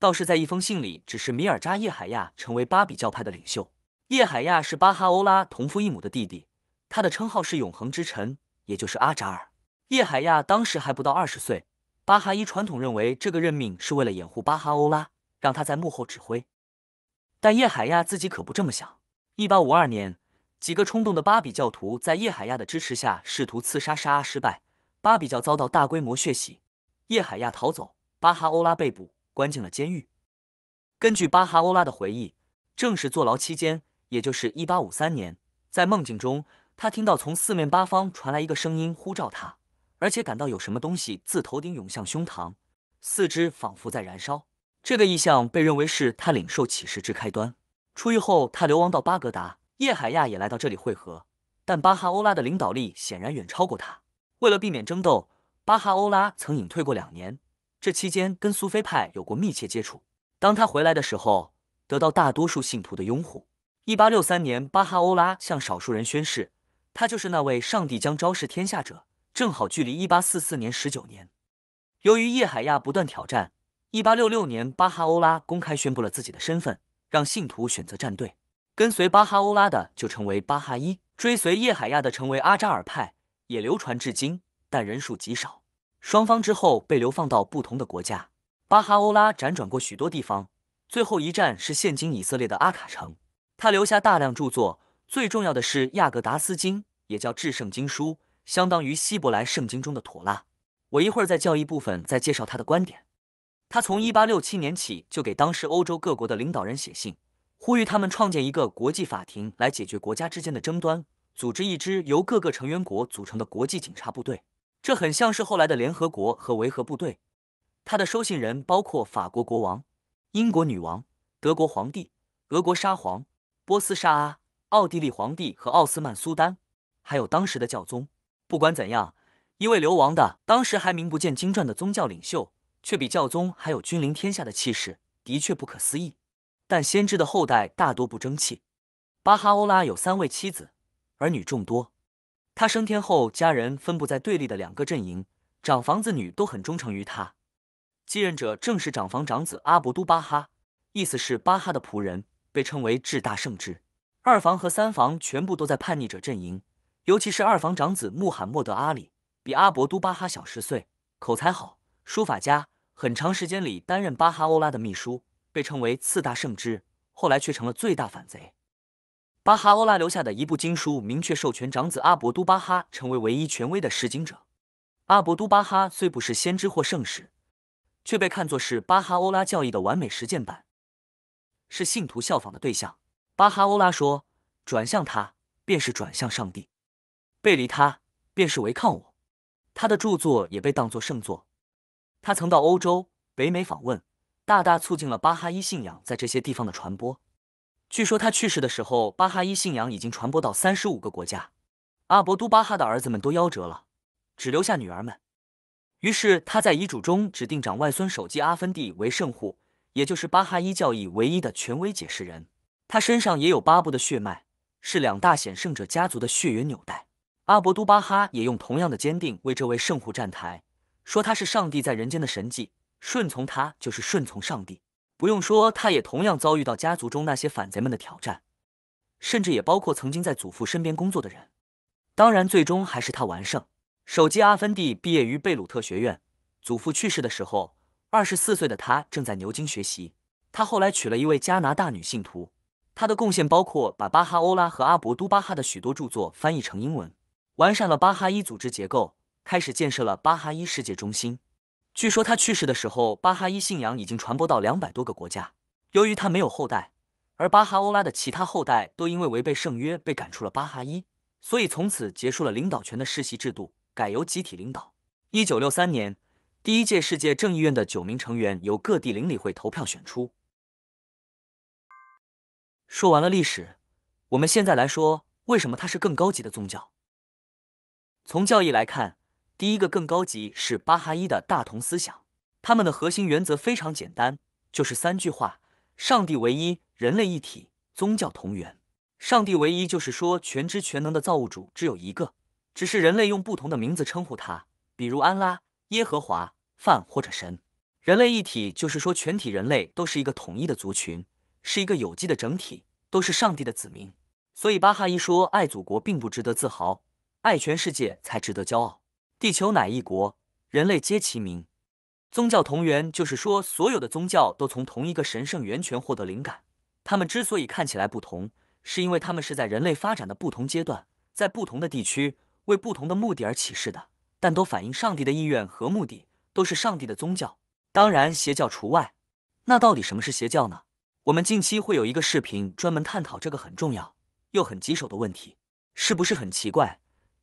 倒是在一封信里，指示米尔扎叶海亚成为巴比教派的领袖。叶海亚是巴哈欧拉同父异母的弟弟，他的称号是永恒之臣，也就是阿扎尔。叶海亚当时还不到二十岁。巴哈伊传统认为，这个任命是为了掩护巴哈欧拉，让他在幕后指挥。但叶海亚自己可不这么想。一八五二年，几个冲动的巴比教徒在叶海亚的支持下试图刺杀沙阿失败，巴比教遭到大规模血洗，叶海亚逃走，巴哈欧拉被捕。关进了监狱。根据巴哈欧拉的回忆，正是坐牢期间，也就是一八五三年，在梦境中，他听到从四面八方传来一个声音呼召他，而且感到有什么东西自头顶涌向胸膛，四肢仿佛在燃烧。这个意象被认为是他领受启示之开端。出狱后，他流亡到巴格达，叶海亚也来到这里汇合。但巴哈欧拉的领导力显然远超过他。为了避免争斗，巴哈欧拉曾隐退过两年。这期间跟苏菲派有过密切接触。当他回来的时候，得到大多数信徒的拥护。一八六三年，巴哈欧拉向少数人宣誓，他就是那位上帝将昭示天下者。正好距离一八四四年十九年。由于叶海亚不断挑战，一八六六年，巴哈欧拉公开宣布了自己的身份，让信徒选择站队。跟随巴哈欧拉的就成为巴哈伊，追随叶海亚的成为阿扎尔派，也流传至今，但人数极少。双方之后被流放到不同的国家。巴哈欧拉辗转过许多地方，最后一站是现今以色列的阿卡城。他留下大量著作，最重要的是《亚格达斯经》，也叫至圣经书，相当于希伯来圣经中的妥拉。我一会儿在教义部分再介绍他的观点。他从1867年起就给当时欧洲各国的领导人写信，呼吁他们创建一个国际法庭来解决国家之间的争端，组织一支由各个成员国组成的国际警察部队。这很像是后来的联合国和维和部队。他的收信人包括法国国王、英国女王、德国皇帝、俄国沙皇、波斯沙阿、奥地利皇帝和奥斯曼苏丹，还有当时的教宗。不管怎样，一位流亡的、当时还名不见经传的宗教领袖，却比教宗还有君临天下的气势，的确不可思议。但先知的后代大多不争气。巴哈欧拉有三位妻子，儿女众多。他升天后，家人分布在对立的两个阵营，长房子女都很忠诚于他。继任者正是长房长子阿伯都巴哈，意思是巴哈的仆人，被称为至大圣之。二房和三房全部都在叛逆者阵营，尤其是二房长子穆罕默德阿里，比阿伯都巴哈小十岁，口才好，书法家，很长时间里担任巴哈欧拉的秘书，被称为次大圣之，后来却成了最大反贼。巴哈欧拉留下的一部经书明确授权长子阿卜都巴哈成为唯一权威的释经者。阿卜都巴哈虽不是先知或圣使，却被看作是巴哈欧拉教义的完美实践版，是信徒效仿的对象。巴哈欧拉说：“转向他，便是转向上帝；背离他，便是违抗我。”他的著作也被当作圣作。他曾到欧洲、北美访问，大大促进了巴哈伊信仰在这些地方的传播。据说他去世的时候，巴哈伊信仰已经传播到三十五个国家。阿伯都巴哈的儿子们都夭折了，只留下女儿们。于是他在遗嘱中指定长外孙首季阿芬蒂为圣护，也就是巴哈伊教义唯一的权威解释人。他身上也有巴布的血脉，是两大显圣者家族的血缘纽带。阿伯都巴哈也用同样的坚定为这位圣护站台，说他是上帝在人间的神迹，顺从他就是顺从上帝。不用说，他也同样遭遇到家族中那些反贼们的挑战，甚至也包括曾经在祖父身边工作的人。当然，最终还是他完胜。首继阿芬蒂毕业于贝鲁特学院。祖父去世的时候，二十四岁的他正在牛津学习。他后来娶了一位加拿大女信徒。他的贡献包括把巴哈欧拉和阿伯都巴哈的许多著作翻译成英文，完善了巴哈伊组织结构，开始建设了巴哈伊世界中心。据说他去世的时候，巴哈伊信仰已经传播到两百多个国家。由于他没有后代，而巴哈欧拉的其他后代都因为违背圣约被赶出了巴哈伊，所以从此结束了领导权的世袭制度，改由集体领导。一九六三年，第一届世界正义院的九名成员由各地邻里会投票选出。说完了历史，我们现在来说为什么它是更高级的宗教。从教义来看。第一个更高级是巴哈伊的大同思想，他们的核心原则非常简单，就是三句话：上帝唯一，人类一体，宗教同源。上帝唯一就是说，全知全能的造物主只有一个，只是人类用不同的名字称呼他，比如安拉、耶和华、泛或者神。人类一体就是说，全体人类都是一个统一的族群，是一个有机的整体，都是上帝的子民。所以巴哈伊说，爱祖国并不值得自豪，爱全世界才值得骄傲。地球乃一国，人类皆其民，宗教同源，就是说，所有的宗教都从同一个神圣源泉获得灵感。他们之所以看起来不同，是因为他们是在人类发展的不同阶段，在不同的地区，为不同的目的而启示的，但都反映上帝的意愿和目的，都是上帝的宗教，当然邪教除外。那到底什么是邪教呢？我们近期会有一个视频专门探讨这个很重要又很棘手的问题，是不是很奇怪？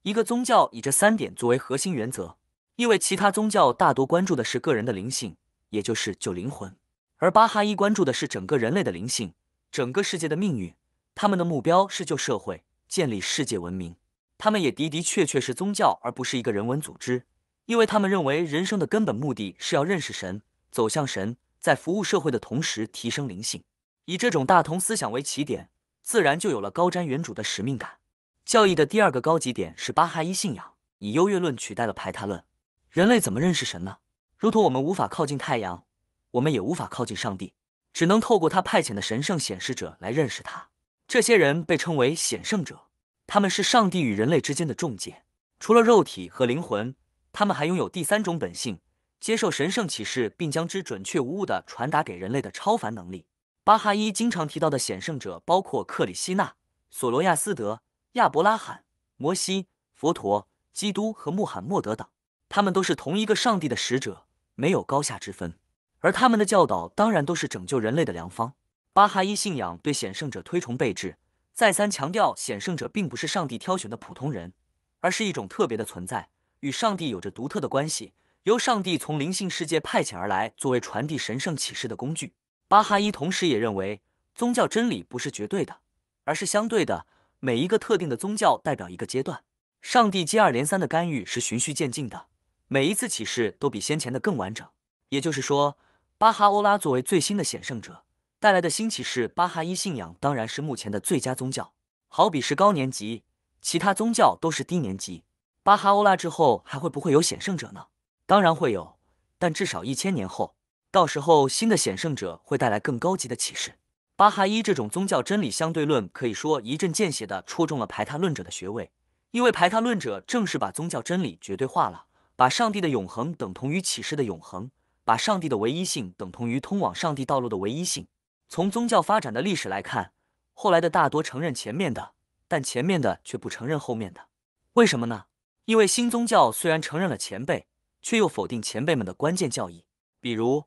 一个宗教以这三点作为核心原则，因为其他宗教大多关注的是个人的灵性，也就是救灵魂；而巴哈伊关注的是整个人类的灵性、整个世界的命运。他们的目标是救社会、建立世界文明。他们也的的确确是宗教，而不是一个人文组织，因为他们认为人生的根本目的是要认识神、走向神，在服务社会的同时提升灵性。以这种大同思想为起点，自然就有了高瞻远瞩的使命感。教义的第二个高级点是巴哈伊信仰以优越论取代了排他论。人类怎么认识神呢？如同我们无法靠近太阳，我们也无法靠近上帝，只能透过他派遣的神圣显示者来认识他。这些人被称为显圣者，他们是上帝与人类之间的中介。除了肉体和灵魂，他们还拥有第三种本性，接受神圣启示并将之准确无误地传达给人类的超凡能力。巴哈伊经常提到的显圣者包括克里希纳、索罗亚斯德。亚伯拉罕、摩西、佛陀、基督和穆罕默德等，他们都是同一个上帝的使者，没有高下之分。而他们的教导当然都是拯救人类的良方。巴哈伊信仰对显圣者推崇备至，再三强调显圣者并不是上帝挑选的普通人，而是一种特别的存在，与上帝有着独特的关系，由上帝从灵性世界派遣而来，作为传递神圣启示的工具。巴哈伊同时也认为，宗教真理不是绝对的，而是相对的。每一个特定的宗教代表一个阶段，上帝接二连三的干预是循序渐进的，每一次启示都比先前的更完整。也就是说，巴哈欧拉作为最新的显圣者带来的新启示，巴哈伊信仰当然是目前的最佳宗教。好比是高年级，其他宗教都是低年级。巴哈欧拉之后还会不会有显圣者呢？当然会有，但至少一千年后，到时候新的显圣者会带来更高级的启示。巴哈伊这种宗教真理相对论可以说一针见血地戳中了排他论者的穴位，因为排他论者正是把宗教真理绝对化了，把上帝的永恒等同于启示的永恒，把上帝的唯一性等同于通往上帝道路的唯一性。从宗教发展的历史来看，后来的大多承认前面的，但前面的却不承认后面的。为什么呢？因为新宗教虽然承认了前辈，却又否定前辈们的关键教义。比如，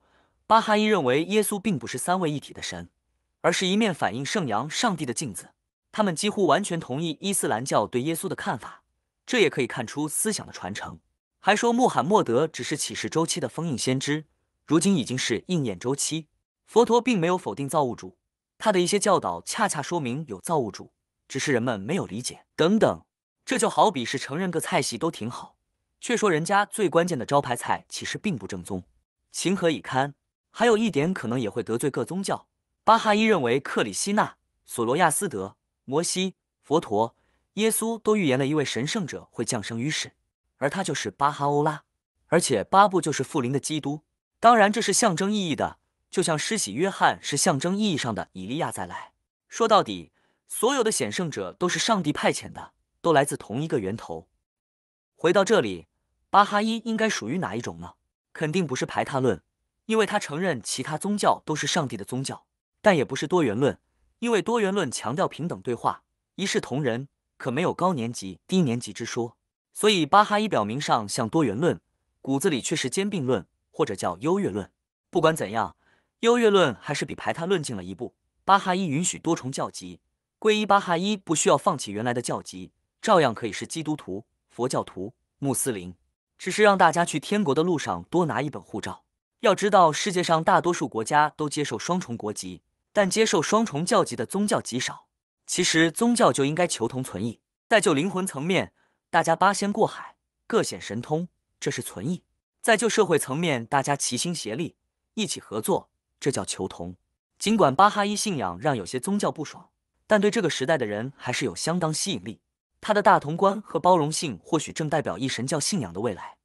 巴哈伊认为耶稣并不是三位一体的神。而是一面反映圣阳上帝的镜子，他们几乎完全同意伊斯兰教对耶稣的看法，这也可以看出思想的传承。还说穆罕默德只是启示周期的封印先知，如今已经是应验周期。佛陀并没有否定造物主，他的一些教导恰恰说明有造物主，只是人们没有理解。等等，这就好比是承认各菜系都挺好，却说人家最关键的招牌菜其实并不正宗，情何以堪？还有一点可能也会得罪各宗教。巴哈伊认为，克里希纳、索罗亚斯德、摩西、佛陀、耶稣都预言了一位神圣者会降生于世，而他就是巴哈欧拉。而且，巴布就是复临的基督。当然，这是象征意义的，就像施洗约翰是象征意义上的以利亚再来。说到底，所有的显圣者都是上帝派遣的，都来自同一个源头。回到这里，巴哈伊应该属于哪一种呢？肯定不是排他论，因为他承认其他宗教都是上帝的宗教。但也不是多元论，因为多元论强调平等对话、一视同仁，可没有高年级、低年级之说。所以巴哈伊表明上像多元论，骨子里却是兼并论或者叫优越论。不管怎样，优越论还是比排他论近了一步。巴哈伊允许多重教籍，皈依巴哈伊不需要放弃原来的教籍，照样可以是基督徒、佛教徒、穆斯林，只是让大家去天国的路上多拿一本护照。要知道，世界上大多数国家都接受双重国籍。但接受双重教籍的宗教极少。其实，宗教就应该求同存异。在就灵魂层面，大家八仙过海，各显神通，这是存异；在就社会层面，大家齐心协力，一起合作，这叫求同。尽管巴哈伊信仰让有些宗教不爽，但对这个时代的人还是有相当吸引力。他的大同观和包容性，或许正代表一神教信仰的未来。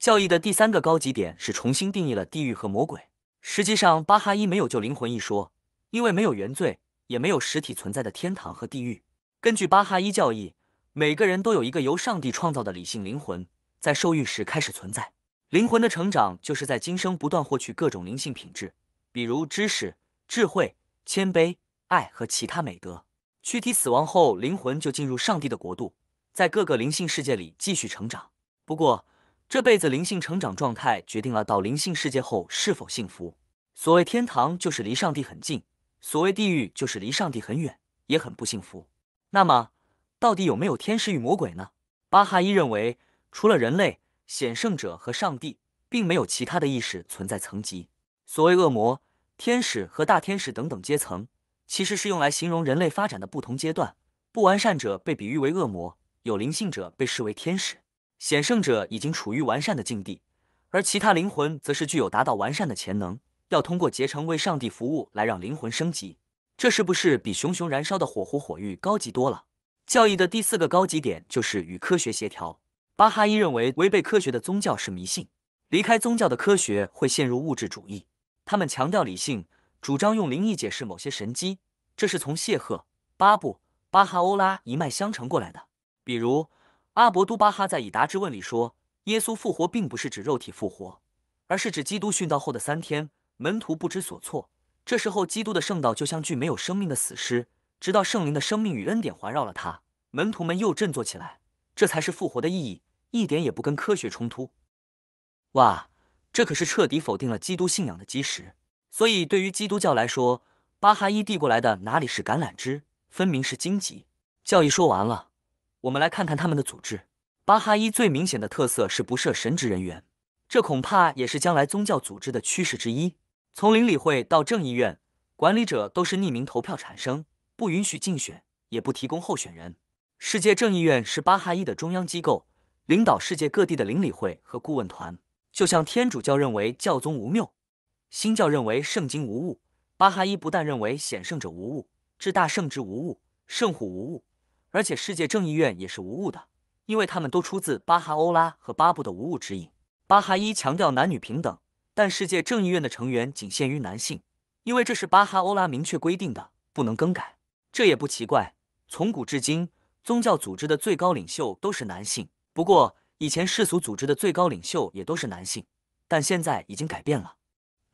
教义的第三个高级点是重新定义了地狱和魔鬼。实际上，巴哈伊没有就灵魂一说。因为没有原罪，也没有实体存在的天堂和地狱。根据巴哈伊教义，每个人都有一个由上帝创造的理性灵魂，在受孕时开始存在。灵魂的成长就是在今生不断获取各种灵性品质，比如知识、智慧、谦卑、爱和其他美德。躯体死亡后，灵魂就进入上帝的国度，在各个灵性世界里继续成长。不过，这辈子灵性成长状态决定了到灵性世界后是否幸福。所谓天堂，就是离上帝很近。所谓地狱，就是离上帝很远，也很不幸福。那么，到底有没有天使与魔鬼呢？巴哈伊认为，除了人类、显圣者和上帝，并没有其他的意识存在层级。所谓恶魔、天使和大天使等等阶层，其实是用来形容人类发展的不同阶段。不完善者被比喻为恶魔，有灵性者被视为天使，显圣者已经处于完善的境地，而其他灵魂则是具有达到完善的潜能。要通过结成为上帝服务来让灵魂升级，这是不是比熊熊燃烧的火狐火玉高级多了？教义的第四个高级点就是与科学协调。巴哈伊认为违背科学的宗教是迷信，离开宗教的科学会陷入物质主义。他们强调理性，主张用灵异解释某些神机，这是从谢赫、巴布、巴哈欧拉一脉相承过来的。比如，阿伯都巴哈在《以达之问》里说，耶稣复活并不是指肉体复活，而是指基督殉道后的三天。门徒不知所措。这时候，基督的圣道就像具没有生命的死尸，直到圣灵的生命与恩典环绕了他，门徒们又振作起来。这才是复活的意义，一点也不跟科学冲突。哇，这可是彻底否定了基督信仰的基石。所以，对于基督教来说，巴哈伊递过来的哪里是橄榄枝，分明是荆棘。教义说完了，我们来看看他们的组织。巴哈伊最明显的特色是不设神职人员，这恐怕也是将来宗教组织的趋势之一。从邻里会到正议院，管理者都是匿名投票产生，不允许竞选，也不提供候选人。世界正议院是巴哈伊的中央机构，领导世界各地的邻里会和顾问团。就像天主教认为教宗无谬，新教认为圣经无误，巴哈伊不但认为显圣者无误，至大圣之无误，圣乎无误，而且世界正义院也是无误的，因为他们都出自巴哈欧拉和巴布的无误指引。巴哈伊强调男女平等。但世界正义院的成员仅限于男性，因为这是巴哈欧拉明确规定的，不能更改。这也不奇怪，从古至今，宗教组织的最高领袖都是男性。不过，以前世俗组织的最高领袖也都是男性，但现在已经改变了。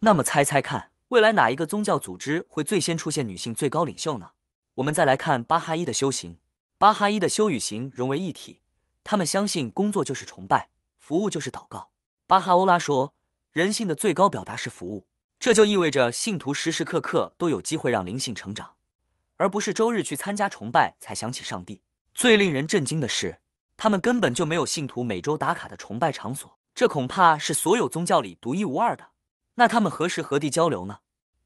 那么，猜猜看，未来哪一个宗教组织会最先出现女性最高领袖呢？我们再来看巴哈伊的修行。巴哈伊的修与行融为一体，他们相信工作就是崇拜，服务就是祷告。巴哈欧拉说。人性的最高表达是服务，这就意味着信徒时时刻刻都有机会让灵性成长，而不是周日去参加崇拜才想起上帝。最令人震惊的是，他们根本就没有信徒每周打卡的崇拜场所，这恐怕是所有宗教里独一无二的。那他们何时何地交流呢？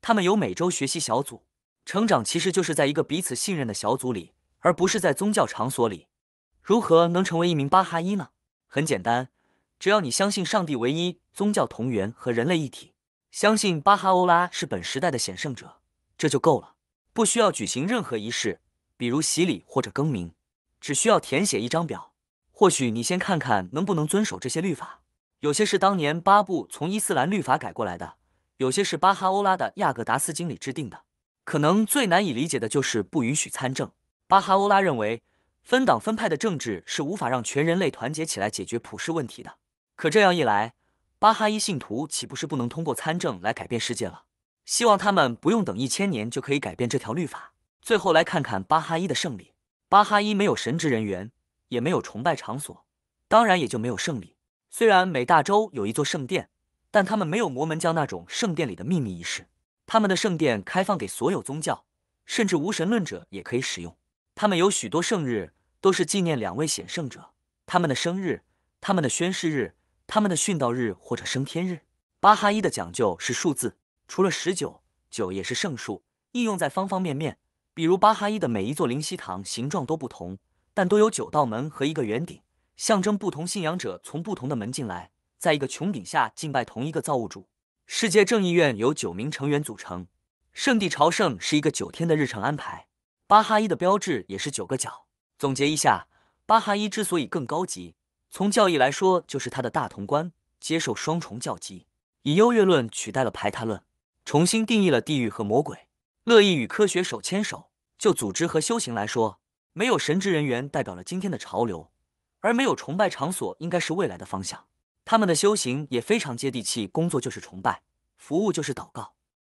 他们有每周学习小组，成长其实就是在一个彼此信任的小组里，而不是在宗教场所里。如何能成为一名巴哈伊呢？很简单。只要你相信上帝唯一、宗教同源和人类一体，相信巴哈欧拉是本时代的显圣者，这就够了，不需要举行任何仪式，比如洗礼或者更名，只需要填写一张表。或许你先看看能不能遵守这些律法。有些是当年巴布从伊斯兰律法改过来的，有些是巴哈欧拉的亚格达斯经里制定的。可能最难以理解的就是不允许参政。巴哈欧拉认为，分党分派的政治是无法让全人类团结起来解决普世问题的。可这样一来，巴哈伊信徒岂不是不能通过参政来改变世界了？希望他们不用等一千年就可以改变这条律法。最后来看看巴哈伊的胜利。巴哈伊没有神职人员，也没有崇拜场所，当然也就没有胜利。虽然每大洲有一座圣殿，但他们没有摩门教那种圣殿里的秘密仪式。他们的圣殿开放给所有宗教，甚至无神论者也可以使用。他们有许多圣日，都是纪念两位显圣者，他们的生日，他们的宣誓日。他们的殉道日或者升天日，巴哈伊的讲究是数字，除了十九，九也是圣数，应用在方方面面。比如巴哈伊的每一座灵犀堂形状都不同，但都有九道门和一个圆顶，象征不同信仰者从不同的门进来，在一个穹顶下敬拜同一个造物主。世界正义院由九名成员组成，圣地朝圣是一个九天的日程安排。巴哈伊的标志也是九个角。总结一下，巴哈伊之所以更高级。从教义来说，就是他的大同观，接受双重教籍，以优越论取代了排他论，重新定义了地狱和魔鬼。乐意与科学手牵手。就组织和修行来说，没有神职人员代表了今天的潮流，而没有崇拜场所应该是未来的方向。他们的修行也非常接地气，工作就是崇拜，服务就是祷告。